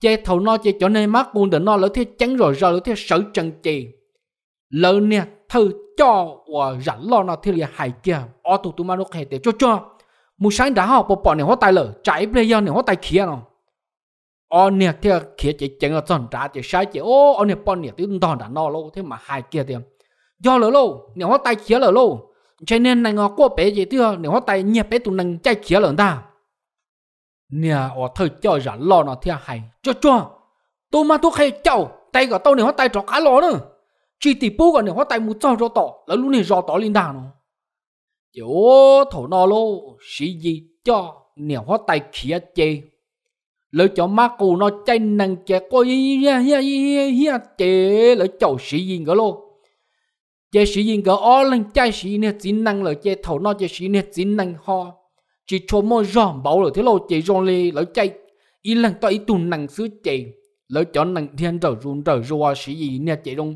Chê thầu nó chê chỗ này mắc buồn đỡ nó lỡ thế chắn rồi rồi lỡ thế sợ chân chì. Lỡ nè thư cho và rảnh lo nó thế là hại kia. ô tụ tụ mà nó hề tế cho cho. một sáng đã học bộ bọn này hóa tài lỡ trái bây giờ này hóa tài khía nó. ô nè thế khía chê chẳng là dần trả chê sai chê ô ô nè bỏ nè tí đòn đã no lâu thế mà hại kia tiêm. Do lỡ lâu nè hóa tài khía lỡ lâu. Cho nên này ngó qua bế chê tưa nè hóa tài nhẹ bế tụ năng chạy khía lỡ ta nè ở thời cho rắn lo nó thia hay cho cho tôi mà tôi hay chậu tay của tôi nè hóa tay trọ cá lo nữa chỉ tỷ bố còn nè hóa tay một cho cho tỏ là lúc này rò tỏ lên đà nó chỗ thổ nó lô sĩ gì cho nè hóa tay kia chê lỡ cho má cụ nó chay năng chè coi hia hia hia hia chê lỡ chậu sĩ gì cả lô chè sĩ gì cả ó lên chay sĩ nè chỉ năng lỡ chè thổ nó chè sĩ nè chỉ năng ho chỉ cho mọi giòm bảo rồi thế lâu chạy rong lê lỡ chạy y lần tao ý nặng xứ chạy lỡ cho nặng thiên trở run trở rùa xí gì nè chạy rong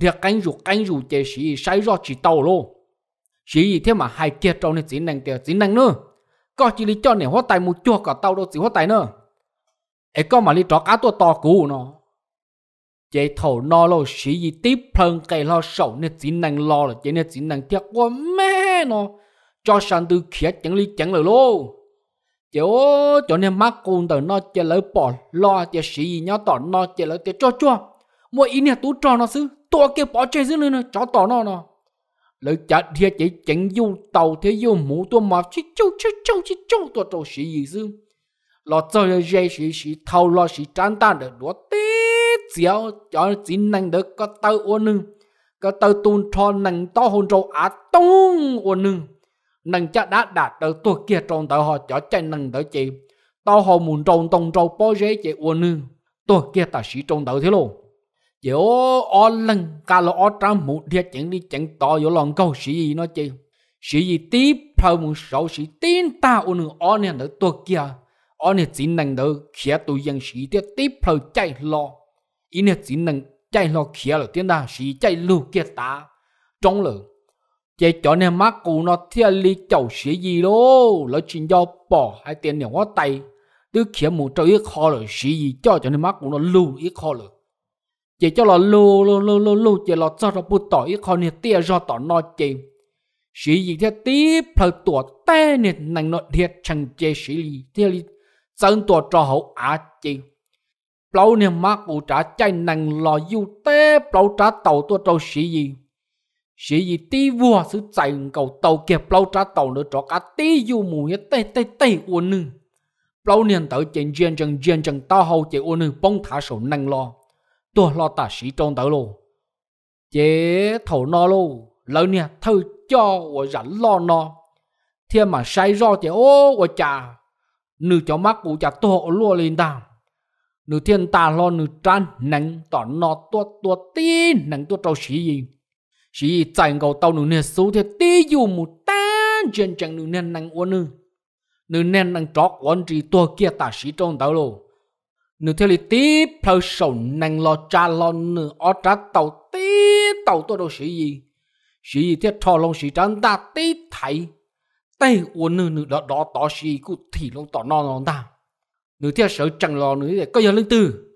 thiệt cánh rủ cánh rủ chạy xí gì sai rõ chỉ tàu lô xí gì thế mà hai kia trong này chỉ nặng tiền chỉ nặng nữa có chỉ lý cho này hóa tài một chua cả tao đâu chỉ hóa tài nữa ấy có mà lý trọ cá tôi to cũ nó chế thầu no lo xí gì tiếp hơn cây lo sầu nè chỉ nặng lo là chế nè chỉ nặng thiệt quá mẹ nó cho sẵn từ khía chẳng lý chẳng lời lô chéo cho nên mắc cùng tờ nó chê lỡ bỏ lo chè sĩ gì nhau tỏ nó chè lỡ chè cho cho mỗi ý nè tú cho nó xứ tua kia bỏ chơi dưới nữa cho tỏ nó nó lỡ chả thia chỉ chẳng du tàu thế du mũ tua mà chỉ châu chỉ châu chỉ châu tua tàu sĩ gì xứ lo chơi là dễ sĩ sĩ thâu lo sĩ trang tan được đúa tí chéo cho chỉ năng được có tàu ô nưng có tàu tuôn cho năng to hồn trâu á tung ô nưng nâng chắc đã đạt được tuổi kia trong tới họ cho chạy nâng tới chị tao họ muốn trông tông trâu bó rễ chị uôn nư tuổi kia ta sĩ trông tới thế luôn chị ô ô lần cả là ô trăm mũ thiệt chẳng đi chẳng to vô lòng câu sĩ gì nói chị sĩ gì tiếp phơi muốn sầu sĩ tin ta uôn nư ô nè tới tuổi kia ô nè chỉ nâng tới khía tụi dân sĩ tiếp tiếp phơi chạy lo ý nè chỉ nâng chạy lo khía là tiếng ta sĩ chạy lưu kia ta trong lượng chế cho nên mắc cụ nó thia li chầu xí gì đó lỡ chuyện do bỏ hai tiền nhiều quá tay tứ kia mù trâu ít kho rồi xí gì cho cho nên mắc cụ nó lưu ít kho rồi chế cho nó lưu lưu lưu lưu lưu chế nó cho nó bút tỏ ít kho này tia do tỏ nó chế xí gì thế tí phật tổ tê này nành nó thiệt chẳng chế xí gì thế li dân tổ cho hậu á chế lâu này mắc cụ trả chạy nành lò yêu tê lâu trả tàu tổ cho xí gì sĩ gì tí vua sự chạy cầu tàu kẹp lâu trả tàu nữa cho cả tí dù mù hết tê tê tê uốn nư lâu niên tới chuyện chuyện chẳng chuyện chẳng tao hầu chạy uốn nư bông thả sổ năng lo tua lo ta sĩ trong tới lô chế thầu no lô lâu nè thơ cho của rảnh lo no thiên mà say do chạy ô của cha nữ cho mắt của cha tổ lua lên ta nữ thiên ta lo nữ trăn nắng tỏ no tua tua tí nắng tua trâu sĩ gì chỉ chạy cầu tàu nụ nè số thì tí dù một ta trên chẳng nụ nè năng uốn nụ nụ nè năng trọc uốn trì tua kia ta sĩ trong tàu lô nụ theo lý tí phao sầu năng lo cha lo nụ ở trả tàu tí tàu tôi đâu sĩ gì sĩ gì thiết thò lòng sĩ trắng ta tí thấy tay uốn nụ nụ đó đó tỏ sĩ cụ thì lòng tỏ non lòng ta nụ theo sở chẳng lo nụ có giờ lên tư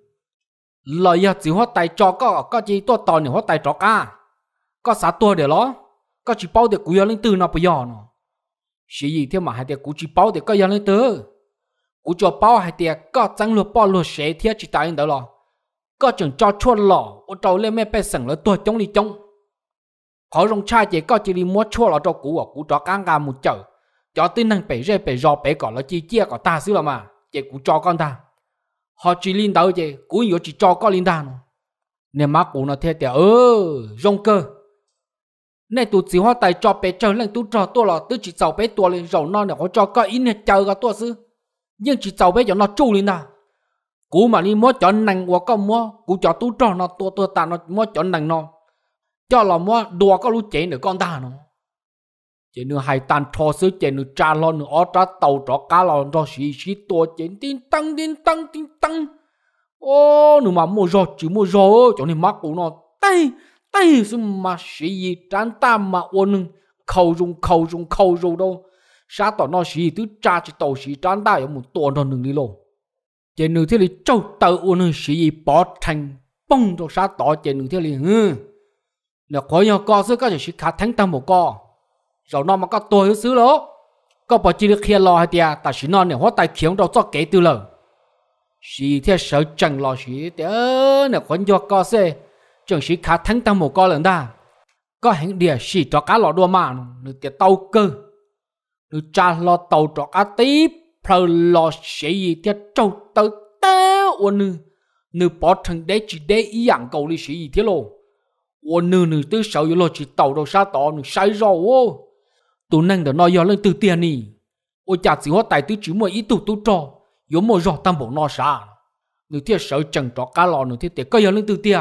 lời giờ chỉ hóa tài trò có có gì tôi tỏ nụ hóa tài trò cả có xã tua để lo có chỉ bao để cúi lên từ nó bây giờ nó chỉ gì thế mà hai tiệc cú chỉ bao để có giờ lên từ cú cho bao hai tiệc có chẳng lúa bao lúa sẽ thế chỉ tại đó lo có chừng cho chua lò ở trâu lên mẹ bé sừng lên tua chống đi chống khó rong cha chỉ có chỉ đi mua chua lò cho cú ở cú cho cang gà một chở cho tin năng bể rê bể rò bể cỏ là chi chia cỏ ta xíu là mà chỉ cú cho con ta họ chỉ linh đầu chỉ cú yếu chỉ cho con linh ta nó nên má cú nó thế thì, ơ rong cơ này tôi chỉ hoa tài cho bé chơi lên tôi cho tôi là tôi chỉ cháu bé tôi lên rầu nó này họ cho có ít này chơi cả tôi chứ nhưng chỉ cháu bé cho nó chu lên nào cú mà đi mua cho nành của con mua cú cho tôi cho nó tôi tôi ta nó mua cho nành nó cho là mua đùa có lũ chế nữa con ta nó chế nữa hai tan thò sư chế nữa cha lo nữa ở trá tàu trọ cá lo rồi xí xí tua chế tin tăng tin tăng tin tăng ô nữa mà mua rồi chỉ mua rồi cho nên mắc của nó tay mà mà sĩ 但是嘛，是一战大嘛，我能口中口中口中 đâu sa tỏ nó sĩ tứ cha chỉ tàu sĩ trán ta ở một tổ trong đường đi lô trên đường thế này châu tàu ô nơi sĩ gì bỏ thành bông trong sa tỏ trên đường thế này hừ là có nhau co xứ các sĩ khá thánh tăng một co rồi nó mà có tôi xứ lỗ có bỏ chỉ được kia lo hay tia ta sĩ nó này hóa tài kiếm đâu cho kể từ lờ sĩ thế sợ chẳng lo sĩ thế này còn do co xứ chẳng sĩ khá thắng tăng một co lần ta có hẹn địa sĩ cho cá lọ đua mà nữ tiệt tàu cơ nữ cha lo tàu cho cá tí phờ lọ sĩ gì tiệt trâu tàu tao ô nữ nữ bỏ thằng đế chỉ đế ý ăn cầu lý sĩ gì thế lộ ô nữ nữ tư sợ yếu lo chỉ tàu đâu xa tỏ nữ sai rõ ô tụ năng đã nói do lên từ tiền nì ô chả chỉ hóa tài tư chỉ mua ý tụ tụ trò giống mua rõ tam bộ nó xa nữ tiệt sợ chẳng cho cá lọ nữ tiệt có yếu lên từ tiền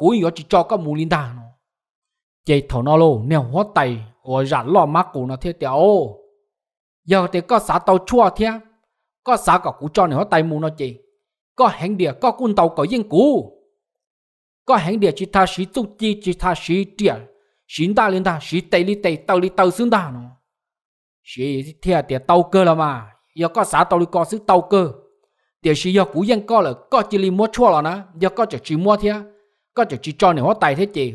cúi gió chỉ cho các mù linh đàn nó, chạy thầu nó lô nèo hóa tay ở rã lo má cụ nó thế tiểu giờ thì có xã tàu chua thế có xã cả cụ cho nèo tay mù nó chị có hẹn địa có quân tàu có dân cú, có hẹn địa chỉ tha sĩ tu chi chỉ tha sĩ địa sĩ ta lên ta sĩ tây li tây tàu li tàu xương đàn nó sĩ thế thì tàu cơ là mà giờ có xã tàu li có xứ tàu cơ thì sĩ giờ cú dân có là có chỉ li mua chua là nó giờ có chỉ mua thế có chỉ chỉ cho nếu tài thế chị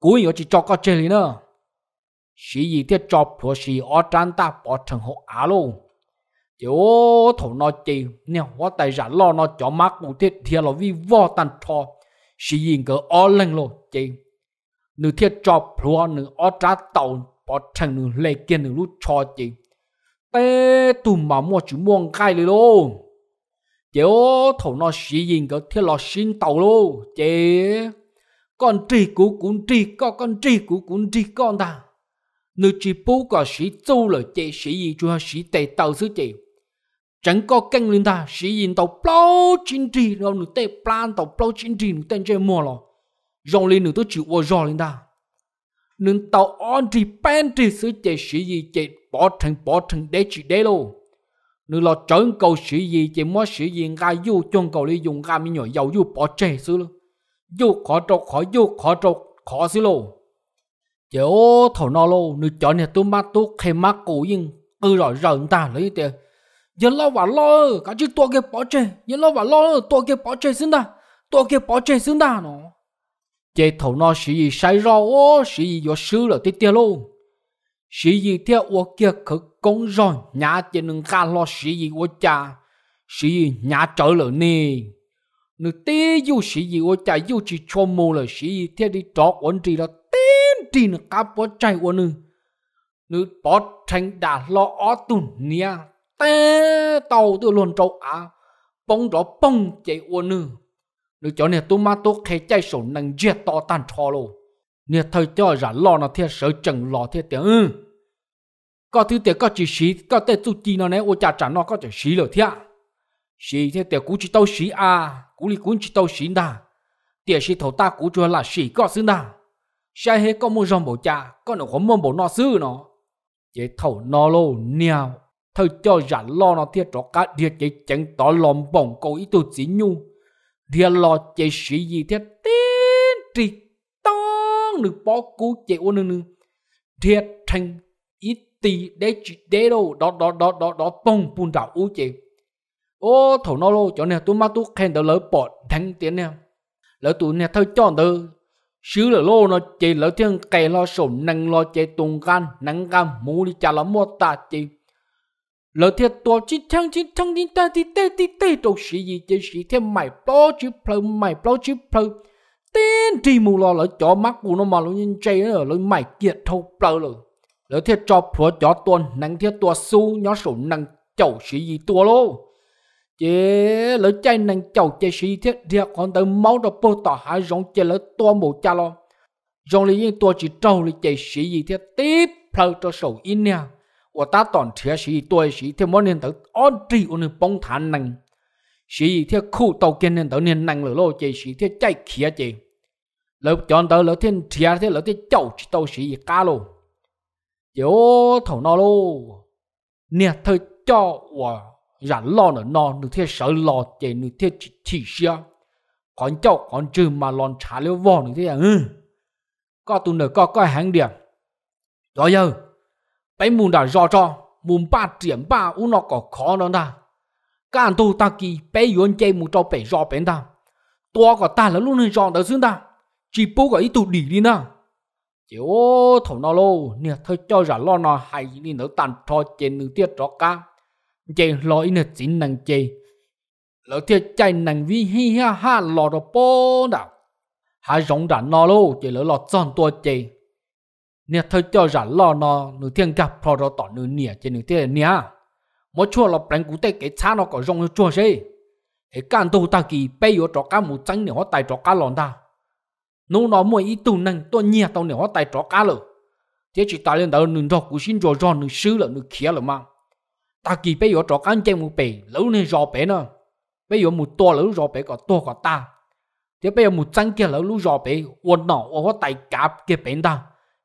cuối giờ chỉ cho có chơi nữa sĩ gì tiết cho của sĩ ở trán ta bỏ thằng họ á luôn chỗ thổ nó chị nè hóa tài giả lo nó cho mắc cụ thiết thiệt là vì vô tàn trò sĩ gì cỡ ở lên luôn chị nữ thiết cho plua nữ ở trá tàu bỏ thằng nữ lệ kia nữ lúc cho chị tê tù mà mua chú mua cay luôn chế ô thầu nó xí gì có thiết lo xin tàu lô chế con trì cú cũng trì có con trì cú cũng trì con ta nữ chỉ bố có sĩ châu là chế sĩ gì cho sĩ tệ tàu sư chế chẳng có kênh lên ta sĩ gì tàu bao chính trị rồi nữ tệ plan tàu bao chính trị nữ tên chế mua lò dòng lên nữ tôi chịu ô dò lên ta nữ tàu on trì ban trì sư chế sĩ gì chế bỏ thành bỏ thành để chỉ để lô nữ lo trấn cầu sĩ gì chỉ mua sĩ gì ra du chung cầu đi dùng ra mi nhỏ dầu du bỏ trẻ xứ luôn du khó trục khó du khó trục khó xứ luôn chỉ ô thầu nó luôn nữ chọn nhà tu mắt tu khi mắt cũ nhưng cứ rồi rợn ta lấy tiền giờ lo và lo cả chứ tôi cái bỏ trẻ giờ lo và lo tôi cái bỏ trẻ xứng ta tôi cái bỏ trẻ xứng ta nó chế thầu nó sĩ gì sai rồi ô sĩ gì do sư là tiết tiền luôn sĩ gì theo ô kia cực con rồi nhà chỉ nâng ca lo sĩ gì của cha sĩ nhà trở lại nè nữ tê yêu sĩ gì của cha yêu chỉ cho mù là sĩ thế đi trọ quấn trì là tên trì là cá bỏ chạy quấn nữ nữ bỏ thành đã lo ó tùn nia tê tàu tự luôn trâu á bông đó bông chạy quấn nữ nữ cho này tu ma tu khai chạy sổ năng giết to tan trò lô nè thời cho giả lo nó thiệt sợ chẳng lo thiệt tiếng ừ có thứ tiền có chỉ xí có thể tu chi nó nè ô cha trả nó có chỉ xí rồi thia xí thế tiền cú chỉ tao xí à cú li cú chỉ tao xí đà tiền xí thầu ta cú cho là xí có xí đà sai hết có mua rong bộ cha có nó không mua bộ nó xứ nó chế thầu nó lô nèo thầu cho giả lo nó thiệt rõ cả thiệt chế chẳng tỏ lòng bổng cầu ý tu chỉ nhu thiệt lo chế xí gì thiệt tin trị to được bỏ cú chế ô nương nương thiệt thành tì đế đế đâu đó đó đó đó đó bông bùn đảo u chế ô thổ nô lô cho nên tôi mà tôi khen đỡ lỡ bỏ thắng tiếng nè lỡ tôi nè thôi chọn tôi xứ lỡ lô nó chế lỡ thiên kè lo sổ năng lo chế tung gan năng gan mũ đi chả lỡ mua ta chế lỡ thiên tôi chỉ thăng chỉ thăng đi ta đi tê đi tê đâu sĩ gì chế sĩ thiên mày bao chứ plơ mày bao chứ plơ tên thì mù lo lỡ cho mắt của nó mà lỡ nhìn chế lỡ mày kiệt thâu plơ rồi lỡ lỡ lỡ cho cho su sổ chậu chậu gì lô chế còn máu bơ แล้วเทียจอบผัวจอตัวนังเทียตัวสู้ย้อนสูนังเจ้าสียีตัวโลเจ๊แล้วใจนังเจ้าเจสีเทียเทียคนเติมเมาดอกปูต่อหายองเจแล้วตัวหมูจาลอ dòng lý yên tôi chỉ trâu lý chạy sĩ gì thế tiếp phao cho sổ in nha và ta toàn thế sĩ tôi sĩ thế món nên tới on trì ôn bông thản năng sĩ gì thế khu tàu kiên nên tới nên năng lỡ lô chạy sĩ thế chạy khía chạy lỡ chọn tới lỡ thiên thế thế lỡ thiên chậu chỉ tàu sĩ gì cá lô chiếu thầu nó lô nè thôi cho và rảnh lo nữa nó nữa thế sợ lo chạy nữa thế chỉ chỉ còn cháu còn trừ mà lon trả liêu vò nữa thế à, ừ có tụi nữa có có hàng điểm rồi giờ bấy mùn đã rõ cho mùn ba triển ba u nó có khó nó ta các anh ta kỳ bé yuan chơi mù cho bé rõ bé ta tua có ta là luôn hơn rõ đó xương ta chỉ bố có ý tụ đi đi chiếu thổ nó lô nè thôi cho giả lo nó hay đi nó tàn thọ trên nữ tiết rõ ca chê lỗi nè chính nàng chê lỡ tiết chạy nàng vi hi ha ha lo rồi bó đạo hà rộng đã nó lô chê lỡ lo tròn tua chê nè thôi cho giả lo nó nữ thiên gặp phò đồ tỏ nữ nè trên nữ tiết nè mỗi chua lọ bánh cú tê cái cha nó có rộng chua chê cái can tu ta kỳ bây giờ trọ cá mù trắng nè hóa tài trọ cá lòn ta nó nó mua ít tù năng tôi nhẹ tao nếu tay trọ cá lợ thế chỉ ta lên đầu nương đó cũng xin cho cho nương sư là nương khía là mang ta kỳ bây giờ trọ cá chơi một bể lẩu nên rò bể nữa bây giờ một to lẩu rò bể còn to còn ta thế bây giờ một chân kia lẩu lú rò bể quần nọ quần tay cá kia bể ta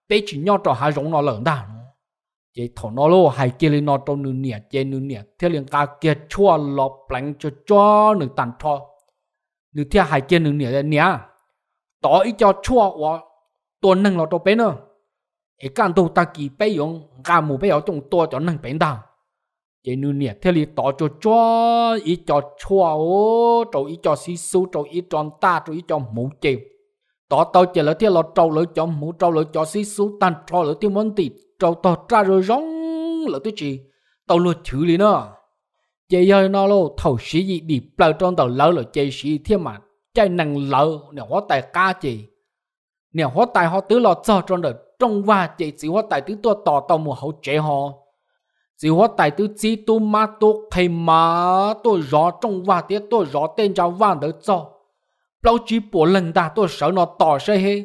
bây chỉ nhau trọ hai rong nó lợn ta chỉ thằng nó lô hai kia lên nó trong nương nhẹ chơi nương nhẹ thế liền ta kia chua lọp lạnh cho cho nương tàn cho nương thế hai kia nương nhẹ nhẹ ต่ออีจอชั่วว่าตัวนั่งเราตัวเป็นเนอะไอ้การตัวตะกี้ไปยองกาหมูไปเอาจงตัวจอนั่งเป็นดาวเจนูเนี่ยเทลีต่อจอจ้ออีจอชั่วโอ้ตัวอีจอซีซูตัวอีจอนตาตัวอีจอหมูเจ็บต่อตัวเจแล้วเทเราตัวเลยจอหมูตัวเลยจอซีซูตันตัวเลยที่มันติดตัวต่อจ้าเลยร้องเลยที่จีตัวเลยถือเลยเนอะเจยอยนอโลเท่าสีดีเปล่าจอนตัวแล้วเลยเจสีเทียมัน chạy nặng lợ nếu hóa tài ca chỉ nếu hóa tài họ tứ lọ cho trong đời trong và chỉ chỉ hóa tài tứ tua tỏ tàu mùa hậu chế họ chỉ hóa tài tứ chỉ tu ma tu khai mà tu rõ trong và tiếc tu rõ tên cháu vàng được cho lâu chỉ bộ lần ta tôi sợ nó tỏ sẽ hết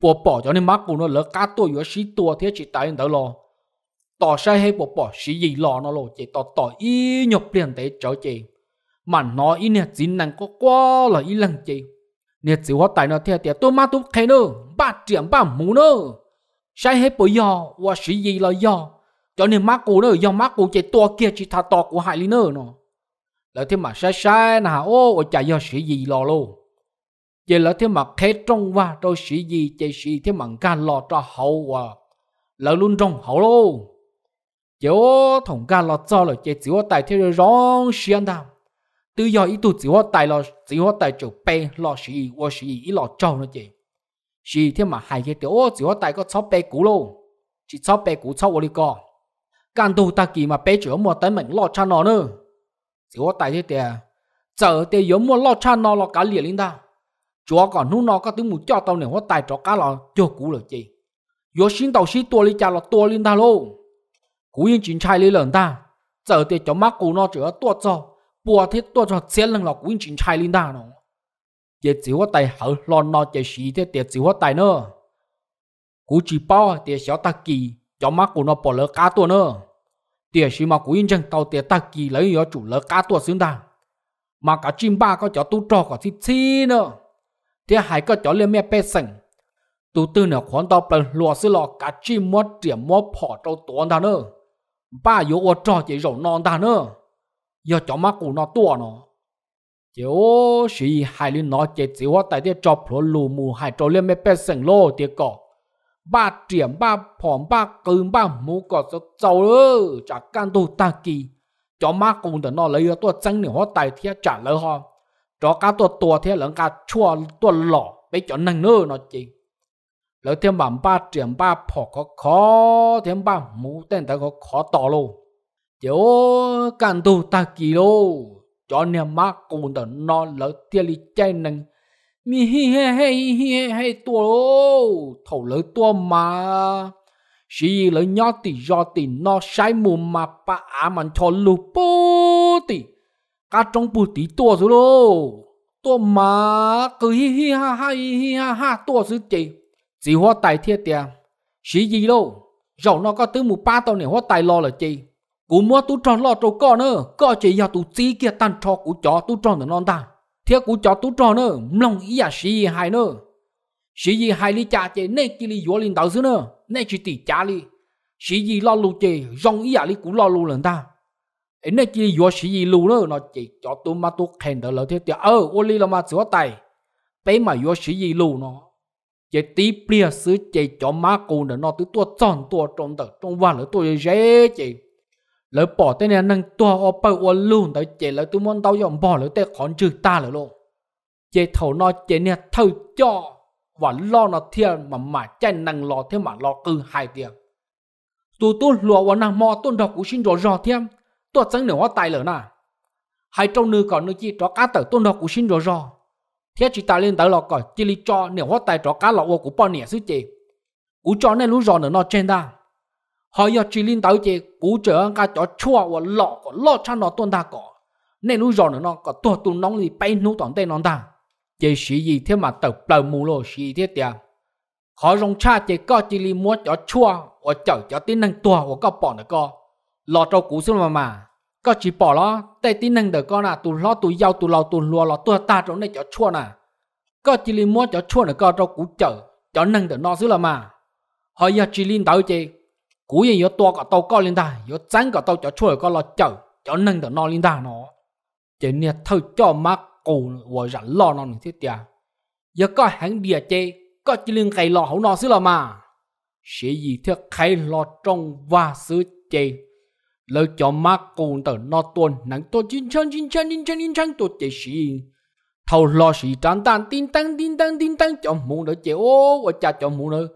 bộ bỏ cho nên mắc của nó lỡ cá tôi vừa xí tua thế chỉ tại đỡ lo tỏ sai hay bộ bỏ xí gì lo nó lo chỉ tỏ tỏ y nhục liền để trở chị mà nó in hạt dính năng có quá là in lần chị nhiệt xíu hót tài nó theo tiệt tôi má tôi thấy nữa ba triệu ba mũ nữa sai hết bởi do và sĩ gì là do cho nên má cổ nữa do má cổ chạy to kia chỉ thà to của hai lý nữa nó lỡ thế mà sai sai nà ô và chạy do sĩ gì lo luôn vậy lỡ thế mà khé trong và rồi sĩ gì chạy sĩ thế mà ca lo cho hậu và lỡ luôn trong hậu luôn chỗ thằng ca lo cho là chạy xíu hót tài theo rồi rong xiên đam tự do ý tu chỉ hoa tài lo chỉ hoa tài chỗ bê lo sĩ hoa sĩ ý lo trâu nó chị sĩ thế mà hai cái tiểu chỉ hoa tài có chó bê cũ luôn chỉ chó bê cũ chó vô đi co càng tu ta kỳ mà bê chỗ mua tới mình lo cha nó nữa chỉ hoa tài thế tiệt giờ tiệt giống mua lo cha nó lo cá liền linh ta chúa còn nu nó có tiếng muốn cho tao này hoa tài cho cá lo cho cũ rồi chị yếu xin tàu sĩ tua đi cha lo tua linh ta luôn cú yên chính trai lấy lớn ta giờ tiệt cho mắt cũ nó chữa tua cho bùa thế tôi cho chiến lần lọc quyến chính trai linh đà nó giờ chỉ có tài hậu lo nó chỉ sĩ thế tiền chỉ có tài nữa cú chỉ bao tiền sáu ta kỳ cho má của nó bỏ lỡ cá tua nữa tiền sĩ mà quyến chẳng tàu tiền ta kỳ lấy nó chủ lỡ cá tua xứng đáng, mà cả chim ba có cho tu trò có thịt chi nữa thế hai có cho lên mẹ bé sừng, tu tư nó khoan tao bần lùa sư lọ cả chim mua tiền mua phỏ trâu tuôn ta nữa ba yếu ô trò chỉ rổ non ta nữa 要叫嘛古那多呢？就是海里那节只我带点抓破路木，还抓了没百姓咯，这个。บ้าเตรียมบ้าผอมบ้ากินบ้าหมูกอดจะเจ้าเออจากการดูตากีจอมากูแต่นอเลยตัวจังเหนียวไตเทียจัดเลยฮะจอการตัวตัวเทียหลังการชั่วตัวหล่อไปจอนังเนอนจริง แล้วเทียมบ้าบ้าเตรียมบ้าผอกขอเทียมบ้าหมูเต้นแต่ก็ขอต่อโล Chiều càng tu ta kỳ lô Cho nên má cùng tờ nó lỡ tia lý chay nâng Mi hi he he hi he he tua lô Thầu lỡ tua mà Sĩ lỡ nhỏ tì do tì nó sai mù mà bà á màn cho lù bố tì Cá trong bù tì tua rồi lô Tua mà cứ hi hi ha ha hi hi ha ha tua rồi chị Chỉ hoa tài thiệt tiền Sĩ gì đâu Rộng nó có tứ mù ba tao nè hoa tài lo là chị cú mua tu tròn lo trâu cọ nữa cọ chỉ giờ tu chỉ kia tan cho cú chó tu tròn nó non ta thiệt cú chó tu tròn nữa lòng ý à sĩ hai nơ sĩ gì hai lý cha chế nay kia lý vua linh đạo xứ nơ nay chỉ tỷ cha lý sĩ gì lo lù chế rong ý à lý cú lo lù lần ta ấy nay kia lý vua xí gì lù nơ nó chỉ cho tu mà tu khen đỡ lỡ thế thì ơ ờ, ô li là mà sửa tay bé mà vua sĩ gì lù nó chế tí bia xứ chế cho má cô nữa nó tứ tu tròn tu tròn tờ trong vàng lỡ tôi dễ chế lỡ bỏ tên này năng tua ở bờ ở luôn tới chế lỡ tụi món tao dọn bỏ lỡ tên khón trừ ta lỡ lộ chế thầu nó chế nè thầu cho và lo nó thiên mà mà chạy năng lo thêm mà lo cư hai tiếng tụi tôi lùa vào năng mò tôn đọc của xin rõ rõ thêm tôi chẳng nửa lỡ nà hai trong nữ còn nữ chi trọ cá tờ tôn đọc của xin rõ chỉ ta lên tới lọ cỏ chỉ lý cho nửa hóa tài trọ cá lọ của bọn nè sư chế cú cho nên lũ rõ nữa nó trên ta họ yo chỉ linh tàu chỉ cú trở cả cho chua và lọ có lọ cho nó tuân ta có nên lúc rồi nó có tua tu nóng thì bay nút toàn tay nó ta chỉ sĩ gì thế mà tập bờ mù lô sĩ thế tiệt họ rong cha chỉ có chỉ linh mua cho chua và chở cho tin năng tua và có bỏ nữa co lọ cho cú xưa mà mà có chỉ bỏ nó tay tin năng được con là tu lo tu giao tu lo tu lùa lo tua ta trong này cho chua nè có chỉ linh mua cho chua nữa co cho cú chở cho năng được nó xưa là mà họ giờ chỉ linh tàu chỉ cú gì yo to cả tàu co lên ta yo tránh cả tàu cho chuột co lo chở cho nâng tàu no lên ta nó chỉ nè thâu cho má cù và rảnh lo nó nữa thế tiệt giờ có hàng bìa chê có chỉ liên cây lo hậu nó là mà sẽ gì thế cây lo trong và xứ chê lời cho má cù tờ no tuần nắng tôi chín chân chín chân chín chân chín chân tôi chỉ sĩ thâu lo sĩ trán tan tin tăng tin tăng tin tăng cho muốn đỡ chê ô và cha cho muốn nữa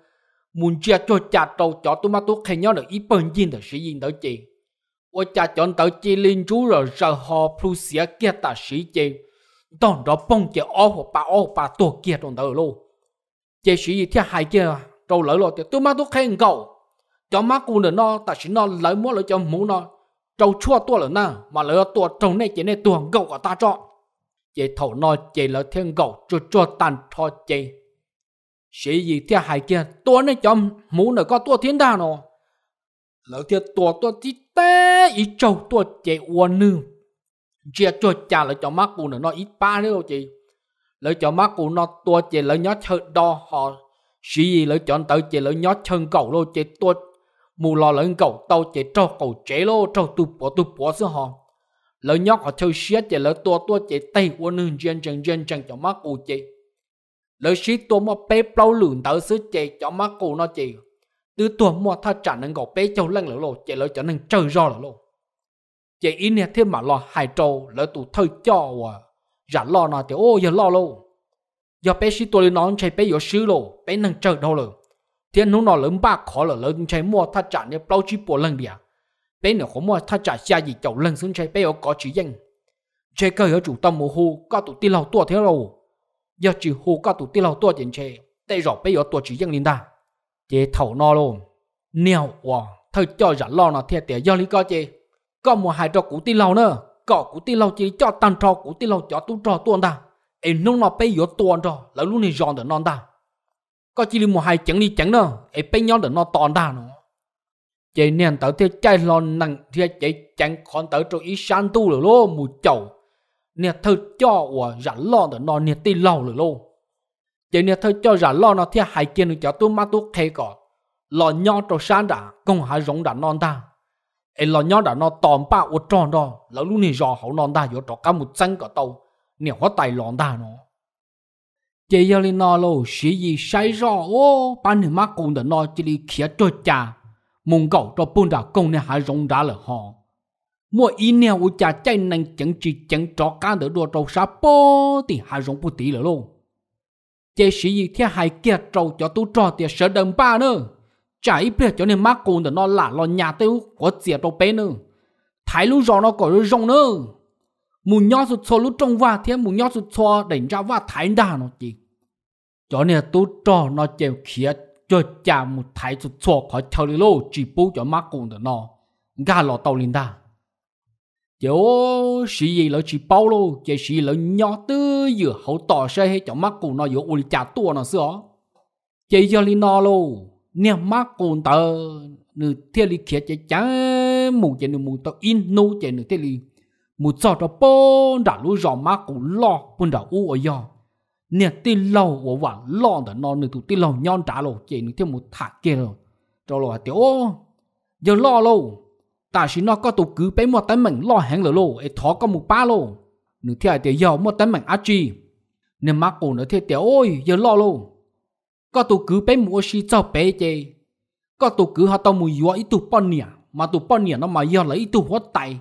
muốn chia cho cha trâu cho tôi mà tôi khen nhớ được ý bên yên được sĩ yên tới chị tôi cha chọn tới chị liên chú rồi giờ họ phu xía kia ta sĩ chị đòn đó bông chị ô hoặc bà ô bà tôi kia đòn tới luôn chị sĩ gì thế hai kia à? trâu lỡ rồi thì tôi mà tôi khen cậu cho má cô nữa nó ta sĩ nó lấy mua lấy cho mũ nó trâu chua tôi là na mà lấy tôi trâu này chị này tuồng cậu của ta cho chị thầu nó chị lỡ thiên cậu cho cho tàn thọ chị sĩ gì theo hải kia tua nên chấm mũ nữa có tua thiên đa nó lỡ thiệt tua tua tí té ý trâu tua chạy uốn nư chia cho cha lỡ cho má cụ nữa nó ít ba nữa đâu chị lỡ cho má cụ nó tua chạy lỡ nhót chơi đo họ sĩ gì lỡ chọn tới chạy lỡ nhót chân cầu lô chạy tua mù lò lỡ cầu tàu chạy trâu cầu chạy lô trâu tu bỏ tu bỏ xưa họ lỡ nhót họ chơi xiết chạy lỡ tua tua chạy tay uốn nương, chân chân chân chân cho má cụ chạy Lời sĩ tùa mò bế bao lưỡng tạo sư chê cho má cô nó chê. Từ tùa mò tha trả nâng gọc bé châu lăng lửa lộ chê lời cho nâng trời rõ lửa lô. Chê ý nè thêm mà lo hai trâu lời tù thơ cho à. Rả lo nó thì ô giờ lo lô. Giờ bé sĩ tùa lì nó chê bế yếu sư lô bế nâng trời đâu lô. Thiên nụ nó lớn ba khó lửa lớn chê mò tha trả nè bao chí bộ lăng bìa. bé nè khó mò tha trả xa gì chậu lăng xứng chê bé yếu có chỉ danh. Chê cơ yếu chủ tâm mồ hôi có tụ tin lâu tùa thế rồi giờ chỉ hồ cả tụ tiêu tua tiền chè tây rõ bây giờ tua chỉ dân linh ta chế thầu no luôn nèo quá, thời cho giả lo nó thiệt tiền do lý co chế có một hai trò cũ tiêu lâu nữa có cũ tiêu lâu chỉ cho tan trò cũ tiêu lâu cho tu trò tuôn ta em nông nó bây giờ tuôn trò là luôn này giòn được non ta có chỉ một hai chẳng đi chẳng nữa em bây nhau được nó toàn ta nữa chế nèn tớ thiệt chạy lo nặng thiệt chạy chẳng còn tớ cho ý san tu rồi lô mù chầu nè thơ cho của rắn lo đó nó nè tì lâu rồi luôn chỉ nè thơ cho rắn lo nó thì hai kia nó cho tôi mà tôi khe cọ lo nhau cho sáng đã công hạ rộng đã non ta ấy lo nhau đã nó tòm ba ô tròn đó lỡ lúc nè rò hậu non ta vô trò cá một chân cả tàu nè hóa tài lòn ta nó chỉ giờ lên nó lô sĩ gì sai rõ ô ban nè má cùng đó nó chỉ đi khía cho cha mong cầu cho bún đã công nè hạ rộng đã là họ mua ý nèo u cha chạy nành chẳng chỉ chẳng trò cá đỡ đùa trâu xa bố thì hà rộng bù tí lỡ luôn chế sĩ gì thế hai kia trâu cho tu trò thì sợ đầm ba nữa chạy bia cho nên mắc cồn để nó lạ lo nhà tiêu có tiền trâu bé nữa thái lũ rò nó có lũ rong nữa mù nhỏ sụt xô lũ trong va thế mù nhỏ sụt xô đánh ra va thái đà nó chỉ cho nên tu trò nó chèo khía cho cha một thái sụt xô khỏi theo lũ chỉ bù cho mắc cồn để nó gà lò tàu linh đà chỗ sĩ gì lỡ chỉ bao lô chỉ sĩ lỡ nhỏ tư giữa hậu tỏ xe hay chỗ mắt cùng nó giữa uli chả tua nó xưa chỉ giờ li nó lô nè mắt cùng tờ nữ thiên li kia chỉ chả mù chỉ nữ mù tao in nô chỉ nữ thiên li mù cho tao bố đã lú rõ mắt cùng lo bún đã u ở yo nè tin lâu của vàng lo đã nó nữ tụ tin lâu nhon trả lô chỉ nữ thiên mù thả kia rồi rồi là tiểu giờ lo lâu ta chỉ nói có có có có tổ tổ tổ bé bé bé lo lo lỡ ấy một thế cổ ôi, giờ cho tao ít tụ mà tụ bao nhiêu nó mà giờ lấy ít tụ hóa tay,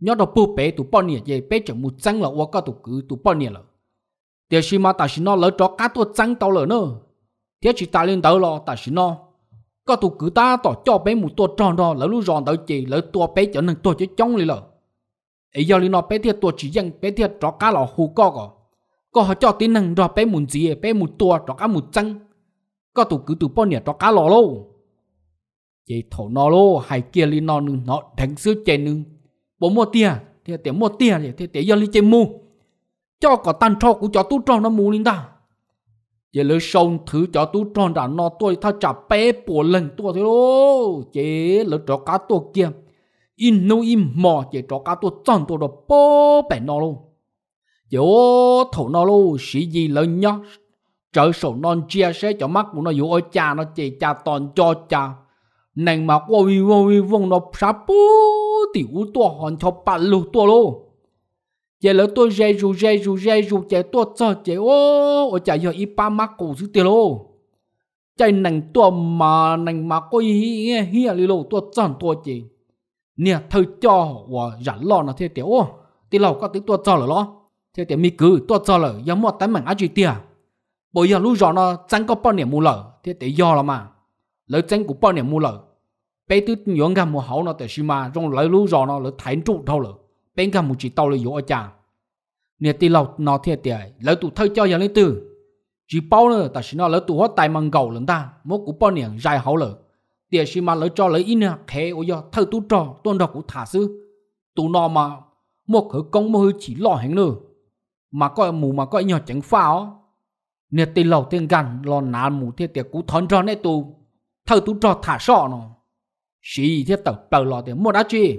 nhớ đâu bố bé tụ bao nhiêu vậy bé chẳng một trắng là có tổ cứ tụ bao nhiêu là thế mà ta chỉ nói lỡ cho cá tụ trắng tao lỡ nữa thế chỉ ta lên đầu lo ta chỉ nói có tụ cử ta tỏ cho bé một tua tròn đó lỡ lúc ròn tới chị lỡ tua bé trở nên tua chứ chống lì lỡ ấy giờ lì nó bé thiệt tua chỉ dân bé thiệt trọ cá lò hù co cỏ có họ cho tin năng rồi bé muốn gì bé muốn tua trọ cá muốn chăng có tụ cứ tụ bao nhiêu trọ cá lò lô chị thổ nó lô hai kia lì nó nương nó đánh sư chè nương bố mua tiền thì tiền mua tiền thì tiền giờ lì chè mù cho có tan cho cũng cho tu tròn nó mù linh ta giờ lỡ sông thứ cho tu tròn đã nó tôi thao trả bé bùa lần tôi thế ô chế lỡ cho cá tôi kia in nô im mò chế cho cá tôi chọn tôi đó bó bẻ nó luôn chế ô thổ nó luôn sĩ gì lỡ nhá trở sổ non chia sẻ cho mắt của nó dù ôi cha nó chế cha toàn cho cha nàng mà quay quay vong nó sắp bố tiểu tôi hòn cho bà lù tôi luôn chị lỡ tôi dây dù dây dù dây dù chị tôi cho chị ô ô chạy giờ y ba má cổ dữ tiền lô chạy nành tôi mà nành mà coi nghe hi lì lô tôi chọn tôi chị nè thơ cho và rắn lo là thế tiểu ô tí lô có tí tôi cho lỡ lo thế tiểu mi cứ tôi cho lỡ giống một tấm mảng á gì tiền bây giờ lúc rõ nó chẳng có bao nhiêu mua lỡ thế tiểu do là mà lỡ chẳng có bao nhiêu mua lỡ bây tư nhọn gặp một hậu nó tại xí mà trong lỡ lúc rõ nó lỡ thành trụ thôi lỡ bên gặp một chỉ tàu là yếu ở chàng nè tì lọc nó thiệt tiệt lỡ tụ thơi cho giờ lên từ chỉ bao nữa ta xin nó lỡ tụ hót tài măng gầu lần ta mốt cú bao niệm dài hậu lỡ tiệt xin mà lỡ cho lỡ in nè khé ô giờ thơi tụ trò tôn đọc cũng thả sư tụ nó mà một khử công mơ chỉ lo hẹn nữa mà coi mù mà coi nhỏ chẳng pha ó, nè tì lọc tiền gần lo nà mù thiệt tiệt cũng thon tròn nè tụ thơi tụ trò thả sọ nó chỉ thiệt tẩu bầu lọ tiền mua đá chi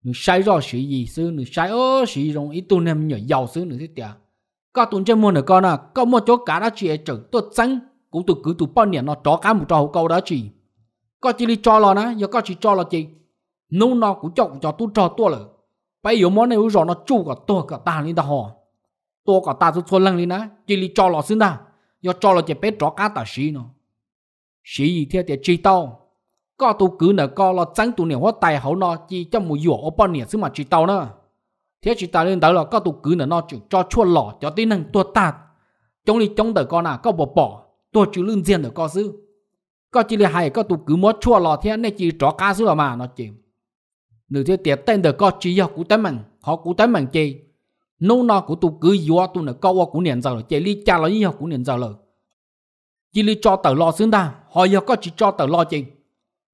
sai 你晒 rõ sự gì sư nữ sai ơ sự rong ít tuần em nhỏ giàu sư nữ thế tiệt có tuần trên mua nữa con à có một chỗ cá đã chị chở tôi trắng cũng tôi cứ tụ bao nhiêu nó chó cá một trò câu đó chị có chị đi cho lo nè giờ có chị cho lo chị nấu nó cũng cho cũng cho tôi cho tôi rồi bây giờ món này rồi nó chu cả tôi cả ta lên ta họ tôi cả ta tôi thua lăng lên nè chị đi cho lo xin ta giờ cho lo chị bé chó cá ta xí nó xí gì thế tiệt chị tao có tu cứ nở co lo trắng tu niệm hoa tài hậu nó chỉ trong một dùa ô bao niệm xứ mà chỉ tàu nữa thế chỉ tàu lên tới là có tu cứ nở nó chỉ cho chua lọ cho tí năng tua tạt chống đi chống đời con nào có bỏ bỏ tua chữ lương diện đời co xứ có chỉ là hay có tu cứ mót chua lọ thế này chỉ trọ cá xứ là mà nó chỉ nửa thế tiệt tên được co chỉ do cú tới mình họ cú tới mình chơi nô nó của tu cứ dùa tu nở co qua cú niệm giàu rồi chơi ly cha lo như họ cú niệm giàu lợ, chỉ ly cho tờ lo xứng ta họ giờ có chỉ cho tờ lo chỉ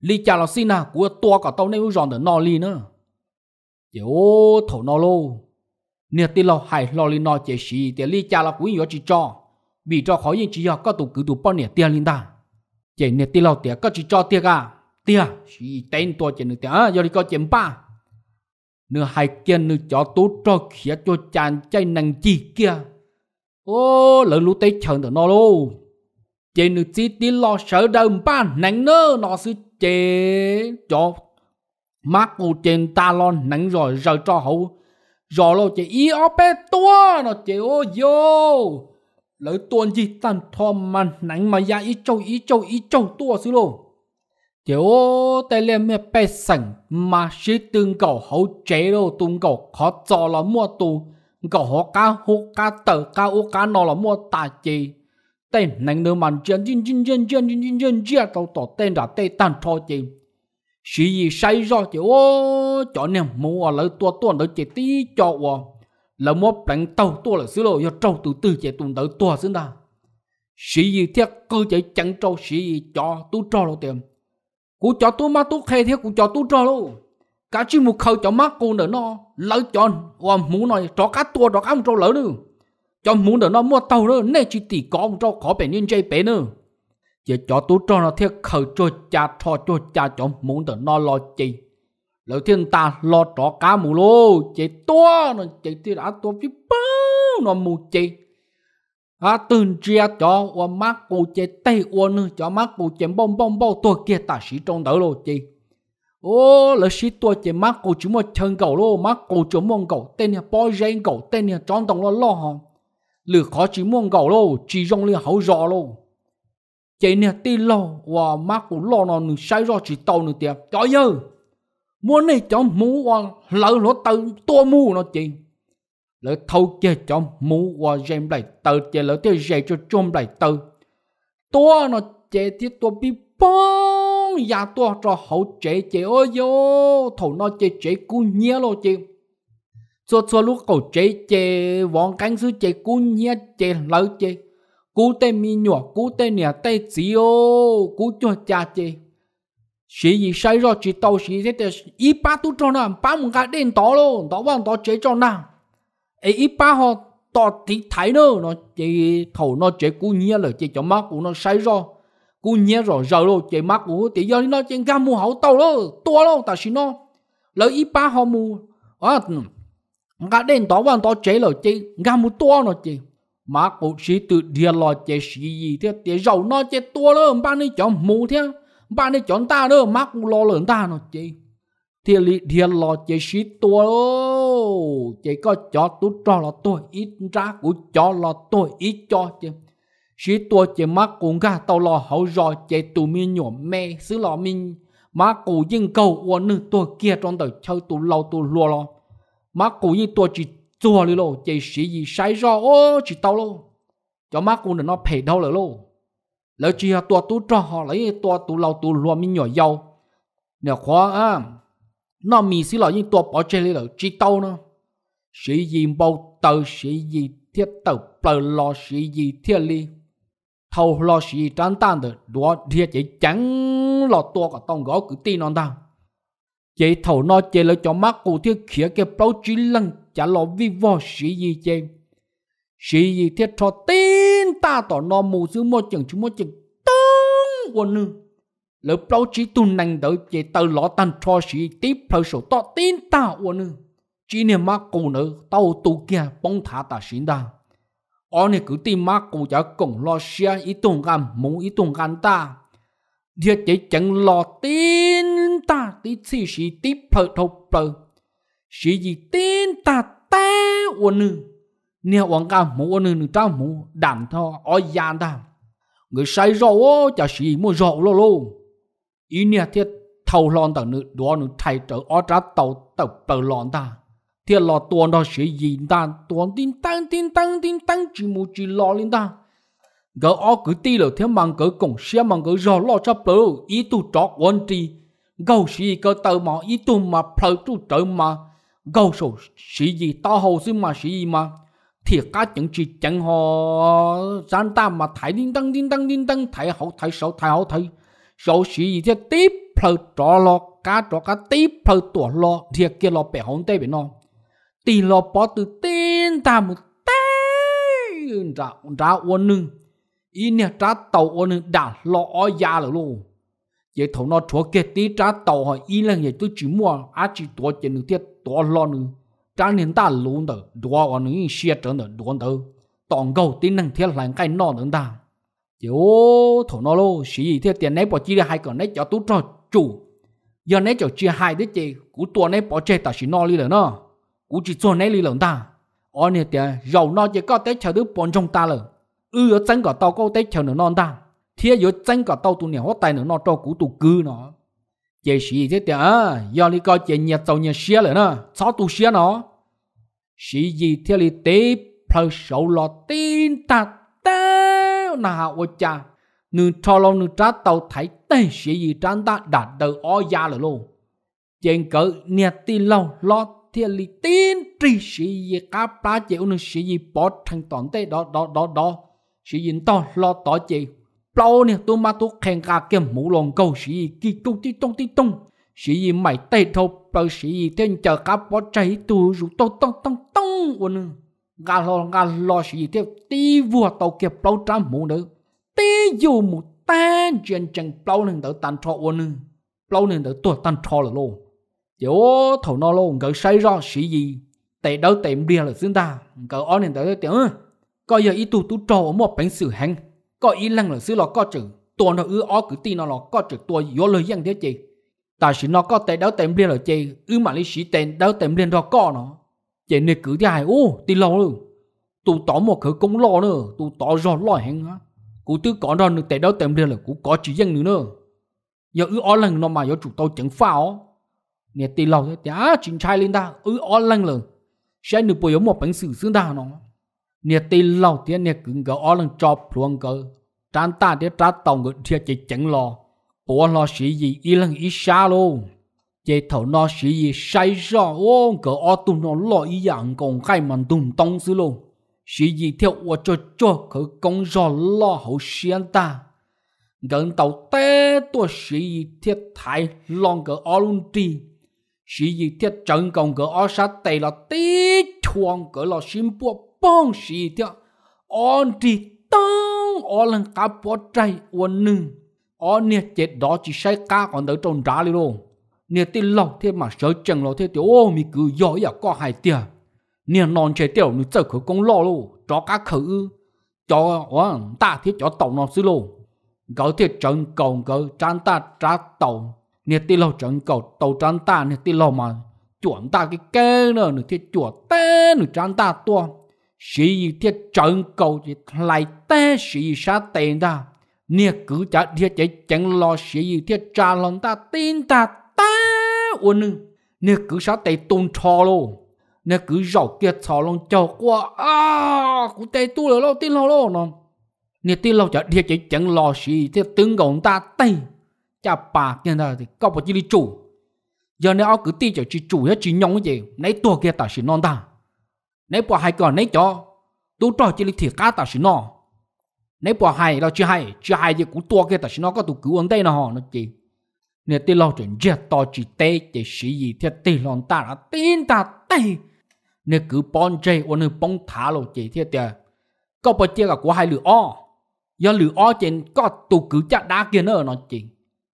li chả là xin à của tua cả tàu nên giòn để no li nữa chỉ ô thổ no lô nè tì lò hay lo li no chế xì tiền li chả là quý yếu chỉ cho bị cho khó yên chỉ do à, có tụ cứ tụ bao nè tiền linh ta Chế nè tì lò tiền có chỉ cho tiền à? tiền xì tên tua chế nửa tiền à giờ đi có chém ba nửa hai kia nửa cho tú cho khía cho chán chay năng chi kia ô lỡ lũ tây chờ để no lô chỉ nửa chỉ tì lò sợ đầm ba nắng nơ nó sư chế cho Marco trên talon nắng rồi rời cho hậu rồi lo chế y ở bé tua nó chế ô vô lấy tuần gì tan thom man nắng mà ya ý châu ý châu ý châu tua xí lô chế ô tay lên mẹ bé sẵn mà sĩ tương cầu hậu chế lô tương cầu khó cho là mua tu cầu họ cá hô cá tờ cá ô cá nó là mua tà chế tên nành nơ màn chân chân chân chân chân chân chân chân chân tao tỏ tên đã tê tàn cho chị sĩ gì say do chị ô cho nên mua à, lấy tua tua đỡ chị tí cho ô Lỡ mua bánh tàu tua là xứ lộ do trâu từ từ chị tuần đỡ tua xứ ta sĩ gì thiết cơ chế chẳng trâu sĩ gì cho tu cho lộ tiền cú cho tu má tu khe thiết cú cho tu cho luôn cả chỉ một khâu cho má cô nữa nó lỡ cho ô muốn nói cho cá tua cho cá ông trâu lỡ nữa cho muốn đỡ nó mua tàu nữa nè chỉ tỷ con cho khó bể nên chơi bể nữa giờ cho tú cho nó thiết khởi cho cha cho cho cha cho muốn đỡ nó lo chi lỡ thiên ta lo trọ cá mù lô chạy to nó chạy thì đã to chứ bao nó mù chạy à từng chia cho qua mắt cô chạy tay qua nữa cho mắt cô chạy bông bông bông tôi kia ta sĩ trong đỡ lô chị ô lỡ sĩ tôi chạy mắt cô chỉ một chân cầu lô mắt cô chỉ một cầu tên nhà bò dây cầu tên nhà tròn đồng lo lo hòn lừa khó chỉ muốn gạo lô chỉ dùng lừa hậu rõ lô chị nè tì lô và má cũng lo nó nửa sai rõ chỉ tàu nửa tiệp, cho nhớ muốn này cho mũ và lỡ lỗ tàu tua mũ nó chị lỡ thâu kia cho mũ và dèm lại tàu chị lỡ tiêu dè cho chôm lại tàu tua nó chị thì tua bị bong ya tua cho hậu chị chị ơi yo thầu nó chị chị cũng nhớ lô chị cho cho lúc cầu chế chế vong cánh sư chế cú nhé chế lỡ chế cú tê mi nhỏ cú tê nè tê chỉ ô cú cho cha chế sĩ gì sai rồi chỉ tàu sĩ thế thế ý ba tu cho nó ba một cái đen đó luôn đó bằng đó chế cho nó ấy ý ba họ tỏ thì thấy nữa nó chế thầu nó chế cú nhé là chế cho má của nó sai rồi cú nhé rồi giờ luôn chế má của thì giờ nó chế gam mua hậu tàu luôn to luôn tại sao nó lỡ ý ba họ mua à ngã đến đó bạn đó chế lo chế ngã một to nó chế mà cổ sĩ tự địa lo chế sĩ gì thế chế giàu nó chế to đó bạn đi chọn mù thế bạn đi chọn ta đó mà cổ lo lớn ta nó chế thì lý địa lo chế sĩ to đó chế có cho tu cho là tôi ít ra của cho là tôi ít cho chế sĩ tua chế mà cổ cả tàu lo hậu rồi chế tụ mi nhỏ mẹ xứ lo mình mà cổ dân cầu của nữ tua kia trong đời chơi tụ lâu tụ lùa lo má cô như tôi chỉ chua lì lô chỉ sĩ gì sai rõ ô chỉ tao lô cho má cô nó phải đau lỡ lô lỡ chỉ họ tôi tu cho họ lấy tôi tu lâu tu luôn mình nhỏ giàu nè khóa à nó mì xí lọ nhưng tôi bỏ chơi lì lỡ chỉ tao nó sĩ gì bầu tờ sĩ gì thiết tờ bờ lo sĩ gì thiết li thầu lo sĩ trán tan được đó thiết chỉ chẳng lo tôi cả tông gõ cứ tin non tao Chị thầu no chị lợi cho mắt cụ thiết khía cái báo chí lăng chả lo vi vò sĩ gì chê. Sĩ gì thiết cho tin ta tỏ no mù giữ mô chừng chú mô chừng tông của nữ. Lợi báo chí tu nành đợi chị tờ lọ tàn cho sĩ tiếp lợi sổ tỏ tin ta của nữ. Chỉ nên mắt cụ nữ tàu tu kia bóng thả ta xin ta. Ở này cứ tin mắt cụ chả cổng lo xe ý tưởng gắn mũ ý tưởng gắn ta giờ chỉ chẳng lo tin ta tí xì xì tí phở thô phở xì gì tin ta ta ua nữ nè hoàng ca mũ ua nữ nữ ta mũ đảm thọ ở già ta người say rau ô chả xì mua rau lô lô ý nè thiết thâu lon tầng nữ đó nữ thay trở ở trá tàu tàu bờ lon ta thiết lo tuôn đó xì gì ta tuôn tin tăng tin tăng tin tăng chỉ mù chỉ lo lên ta gỡ o cứ ti lỡ thế mang gỡ cổng xe mang gỡ rò lo cho bờ ý tu trọ quân tri gầu xì cơ tờ mà ý tu mà bờ tu trợ mà gầu sổ xì gì ta hồ xí mà xì gì mà thì cá chẳng chỉ chẳng họ gian ta mà thấy đinh đăng đinh đăng đinh đăng thấy hậu thấy sầu thấy hậu thấy sầu xì gì thế tiếp bờ trọ lo cá trọ cá tiếp bờ tuột lo thì kia lo bẻ hông tê bị nó tì lo bỏ từ tên ta một tên ra ra quân nưng ý nè trả tàu ô nè đã lo ó ya rồi luôn vậy thầu nó chúa kia tí trả tàu hỏi ý là vậy tôi chỉ mua á chỉ tua chỉ nửa tiết tua lo nè trả nền ta luôn đó đua ở yên xe trở nửa đua đó toàn cầu tí nâng thiết lại cái nọ nữa ta chỗ thầu nó luôn sĩ gì thế tiền này bỏ chi hai còn này cho tú cho chủ giờ này cho chia hai đứa chị cú tua này bỏ chơi ta chỉ nó đi rồi nó cú chỉ cho này đi rồi ta ở nè tiền giàu nó chỉ có tới chờ đứa bọn trong ta rồi ư ở chân cả tàu câu tết chờ nó non ta thế ở chân cả tàu tu nhỏ tay nó non cho cú tụ cư nó chế sĩ thế tiệt à do lý coi chế nhà tàu nhà xe rồi nó cháu tụ xe nó sĩ gì thế lý tế phơi sầu lo tin ta tao nà ô cha nương cho lâu nương trá tàu thấy tế sĩ gì trán ta đạt đầu o ya rồi luôn trên cỡ nhà tin lâu lo thiên lý tin tri sĩ gì cá ba chịu nương sĩ gì bỏ thành toàn tê đó đó đó đó sĩ yên to lo tỏ chị lâu nè tôi mà tôi khen cả cái mũ lồng câu sĩ yên kí tung tí tung tí tung sĩ yên mày tay thâu bao sĩ yên thiên chờ cá bỏ chạy tôi rủ tôi tông tông tông ôn gà lo gà lo sĩ yên thiên tí vua tàu kiếp lâu trăm mũ nữa tí dù một tan chuyện chẳng lâu nè đỡ tàn trọ ôn lâu nè đỡ tôi tàn trọ là luôn chỗ thầu nó luôn gỡ say ra sĩ gì tệ đâu tệ bia là chúng ta gỡ on nè đỡ tiếng có giờ ý tu tu trò một bánh sử hành có ý lăng là xứ lọ có chữ tua nó ư ó cứ ti nó lọ có chữ tua yếu lời dân thế chị ta sĩ nó có tệ đau tên liên là chị ư mà lý sĩ tên đau tên liên đó có nó chị này cứ thế ai ô ti lâu luôn tu tỏ một khởi công lo nữa tu tỏ rõ lo hẹn á cụ tư có đó nữa tệ đau tên liên là cụ có chữ dân nữa giờ ư ó lăng nó mà giờ chủ tao chẳng phao nè ti lâu thế á chính trai lên ta ư ó lăng là sẽ được bồi một bánh sử xương ta nó nè tì lâu tía nè cứng gỡ ó lần cho phuông gỡ trán ta tía trá tàu ngự thiệt chỉ chẳng lo bố lo sĩ gì y lần y xa luôn chế thầu nó sĩ gì sai rõ ô gỡ ó tụm nó lo y dạng còn khai mặn tụm tông xứ luôn sĩ gì theo ô cho cho cỡ công rõ lo hậu xuyên ta gần tàu té tua sĩ gì thiệt thái lòng gỡ ó luôn tri sĩ gì thiết trận còn gỡ ó sát tề là tí chuông gỡ lo xin buộc bong xì tia on ti tông o lần cá bỏ chạy uốn nưng o nè chết đó chỉ sai cá còn tới trong đá li luôn nè tin lòng thế mà sợ chẳng lo thế tiểu ô mi cứ giỏi à dạ có hai tia nè non chạy tiểu nữ chơi khử công lo luôn cho cá khử cho ó ta thiết cho tàu nó xí luôn gấu thiết trận cầu gấu chán ta trả tàu nè tin lòng trận cầu tàu chán ta nè tin lòng mà chuẩn ta cái kê nữa nè thiết chuẩn tên nè chán ta tua sĩ thiết trận cầu thì lại té sĩ sa tiền ta nè cứ chả thiết chỉ chẳng lo sĩ thiết trả lòng ta tin ta ta uốn nè cứ sa tiền tôn trò luôn nè cứ rầu kia trò lòng cho qua à cũng tệ tu rồi lo tin lo lo nó nè tin lo chả thiết chỉ chẳng lo sĩ thiết tướng gồng ta tay cha bà kia ta thì có bảo chỉ đi chủ giờ nếu cứ tin chả chỉ chủ hết chỉ nhông gì nãy tua kia ta chỉ non ta nếu bỏ hai còn nấy cho tu cho chỉ lịch thiệt cá ta xin nó nếu bỏ hai là chưa hai chưa hai giờ cũng tua kia ta xin nó có tu cứu ông đây nó họ nó chỉ nếu tê lo chuyện giết to chỉ tê chỉ sĩ gì thì tê lon ta là tin ta tê nếu cứ bón chơi ôn nè bón thả lo chỉ thiệt tê có bao chia cả của hai lửa o do lửa o trên có tu cứu chặt đá kia nữa nó chỉ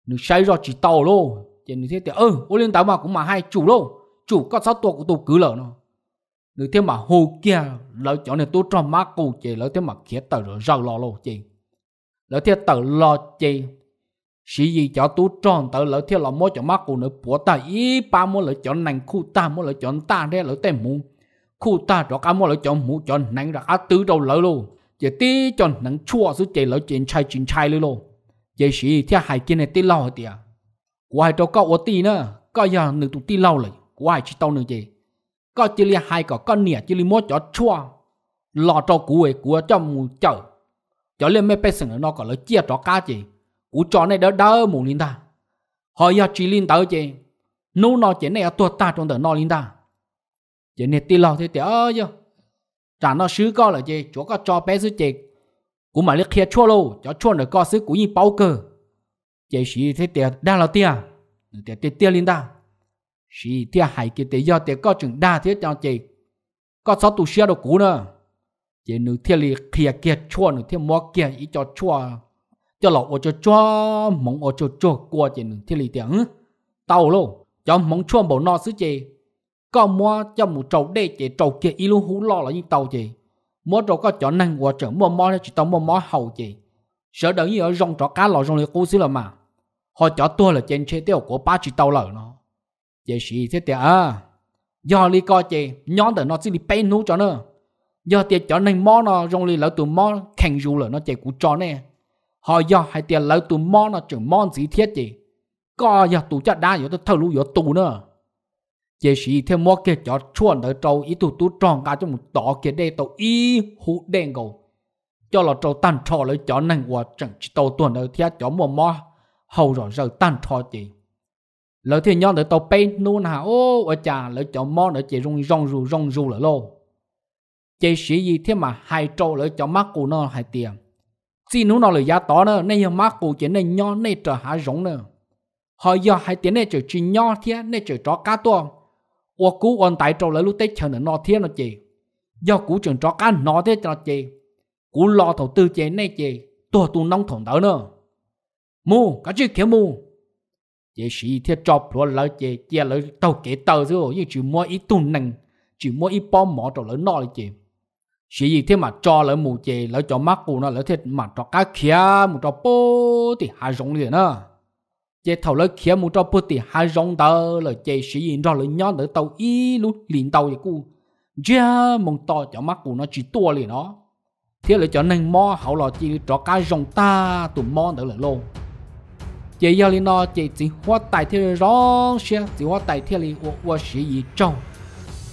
nè say rồi chỉ tàu lô trên thiệt tê ơ ừ, ô lên tàu mà cũng mà hai chủ luôn chủ có sáu tuổi của tu cứu lỡ nó nếu thế mà hồ kia lỡ chỗ này tôi cho má cô chị lỡ thế mà khía tờ rồi rau lo lô chị lỡ thế tờ lo chị sĩ gì cho tôi tròn tờ lỡ thế là mua cho má cô nữa bố ta ý ba mua lỡ chỗ này khu ta mua lỡ chỗ ta đấy lỡ tên mù khu ta đó cả mua lỡ chỗ mù chỗ này ra cả tứ đầu lỡ luôn chỉ tí cho nắng chua số chị lỡ chuyện trai chuyện trai lỡ luôn chỉ sĩ thế hai kia này tí lo tiệt của hai đâu có ổ tí nữa có giờ nữ tụ tí lâu rồi quay hai chỉ tao nữa chị có chỉ là hai có con nỉa chỉ là mua cho chua lò cho cú ấy cú cho mù chậu cho lên mấy bé sừng nó có lấy chia cho cá gì, cú cho này đỡ đỡ mù linh ta họ giờ chỉ linh tới chị nô nó chỉ này tua ta trong đời nó linh ta chỉ này tì lò thế tỉ ơ chứ trả nó sứ co là chị chỗ có cho bé sứ chị cú mà lấy kia chua lâu cho chua được co sứ cú như bao cờ chị sĩ thế tỉ đang là tia tỉ tỉ tia linh ta Sì tia hải kia tế do tế có chừng đa thế cho chị. Có sao tù xe đồ cũ nữa. Chị nữ thiết lì kia kia chua nữ thiết mua kia ý cho chua. Cho lọ ô cho chua mong ô cho chua qua chị nữ thiết lì tiếng. tao lô. Cho mong chua bầu nọ sứ chị. Có mua cho một trâu đê chị trâu kia ý luôn hú lo là như tao chị. Mua trâu có cho năng qua trở mua mò chỉ tao mua mò hầu chị. sở đỡ như ở rong trọ cá lọ rong lì cú xí là mà. Họ cho tua là trên chế tiêu của ba chị tao lở nó giờ sĩ thế tiệt à giờ li co chị nhóm tờ nó chỉ li bay nú cho nó giờ tiệt cho nên mò nó rong li lỡ tụ mò khèn dù là nó chạy cú cho nè họ giờ hay tiệt lỡ tụ mò nó chừng mò gì thiết chị có giờ tụ chắc đã giờ tôi thâu lũ giờ tụ nữa giờ sĩ thế mò kia cho chuẩn đỡ trâu ý tụ tụ tròn cả trong một tọ kia đây tàu y hụ đen cầu cho là trâu tan trò lấy cho nên qua chẳng chỉ tàu tuần đỡ thiết cho mò mò hầu rồi giờ tan trò chị lỡ thì nhau để tàu bay luôn hả ô ở chả lỡ chọn mò để chạy rong rong rù rong rù lỡ lô chạy sĩ gì thế mà hai trâu lỡ chọn mắt cụ nó hai tiền chỉ nó nó lỡ giá to nữa nên hiện mắt cụ chỉ nên nhau nên trở hạ rong nữa họ giờ hai tiền nên trở chỉ nhau thế nên trở cho cá to ô cú còn tại trâu lỡ lúc tết chờ nữa nó thế nó chạy do cú trường cho cá nó thế cho chạy cú lo thầu tư chạy này chạy tôi tu nông thổn tới nữa mu cái chứ kiếm mu chế sĩ thiết chọc lúa lỡ chế chia tàu kế tờ rồi nhưng chỉ mua ít tùn nằng chỉ mua ít bom mỏ trò lỡ nọ là chế sĩ gì cho lỡ mù chế lỡ cho mắc cụ nó lỡ thiết mà cho cá khía mù cho bố thì hà rong liền nữa chế thầu lỡ khía mù cho bố thì hà rong tờ lỡ chế sĩ gì cho lỡ nhon tàu ít lúc liền tàu thì cụ chia mong to cho mắc cụ nó chỉ tua liền nó thế lỡ cho nâng mò hậu là chỉ cho cá rong ta tụm mò nữa là luôn chị giờ lên nó chị hoa tài thiên rõ xe chỉ hoa tài thiên li ô sĩ gì trong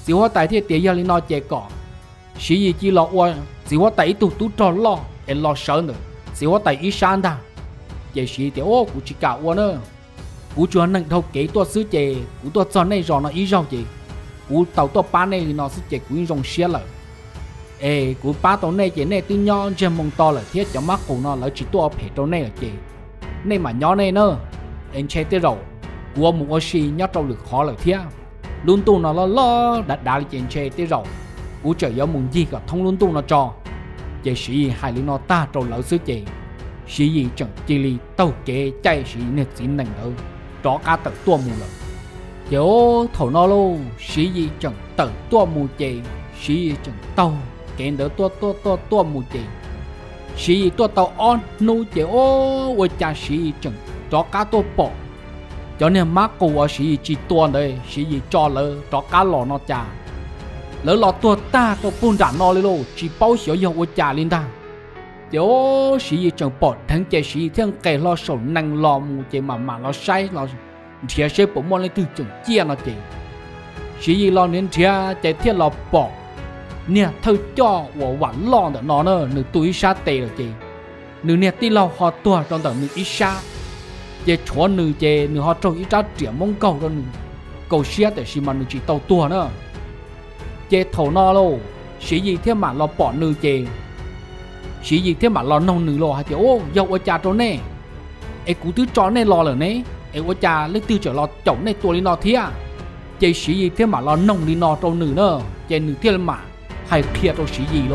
chỉ hoa tài thiên giờ lên nó có sĩ gì chỉ lo ô chỉ hoa tài tu tu trò lo em lo sợ nữa chỉ hoa tài ý san đà chị sĩ thì ô cũng chỉ cả ô nữa cú cho nên đâu kể tôi sứ chị cú tôi cho này rồi nó ý rồi chị cú tàu tôi ba này nó sứ chị cú rong xe lại ê cú ba tàu này chị này tôi nhon trên mông to là thiết cho mắt của nó là chỉ tôi phải tàu này chị nên mà nhỏ này nơ anh chế tiết rầu của một ông oxy nhớ trong lực khó lời thia luôn tu nó lo lo đã đã lên anh chế tiết rầu u trời gió mùng gì cả thông luôn tu nó cho chế sĩ hai lý nó ta trong lão xứ chế sĩ gì chẳng chỉ lý tàu kế chạy sĩ nên sĩ nành đâu đó cả tự tua mù lợi chỗ thổ nó lo sĩ gì chẳng tự tua mù chế sĩ gì chẳng tàu kế đỡ tua tua tua tua mù chế sĩ tua tàu on nu chế ô với cha sĩ chừng cho cá tua bỏ cho nên má cô và sĩ chỉ tua đây sĩ gì cho lỡ cho cá lò nó cha lỡ lò tua ta có buôn đạn nó lên lô chỉ bao xíu dầu với cha linh ta chế ô sĩ gì chừng bỏ thằng chế sĩ thằng kề lo sổ năng lo mù chế mà mà lo say lo thiệt sẽ bỏ mòn lên từ chừng chia nó chế sĩ gì lo nên thiệt chế thiệt lo bỏ nè thơ cho của vẫn lon đó nó nơ nữ túi xa tê rồi chị nữ nè tí lâu họ tua trong tờ nữ ít xa chê chúa nữ chê nữ họ trâu ít ra triển mông cầu đó nữ cầu xia để xì mà nữ chỉ tàu tua nữa chê thầu nó lô xí gì thế mà lo bỏ nữ chê xí gì thế mà lo nông nữ lo hả chị ô dâu ở cha trốn nè ê cú tứ chó nè lo lờ nè ê ô cha lấy tư trở lo chổng nè tua đi nó thế à chê xí gì thế mà lo nông đi nó trâu nữ nữa chê nữ thế mà ให้เครียดตัวชี้ยีโล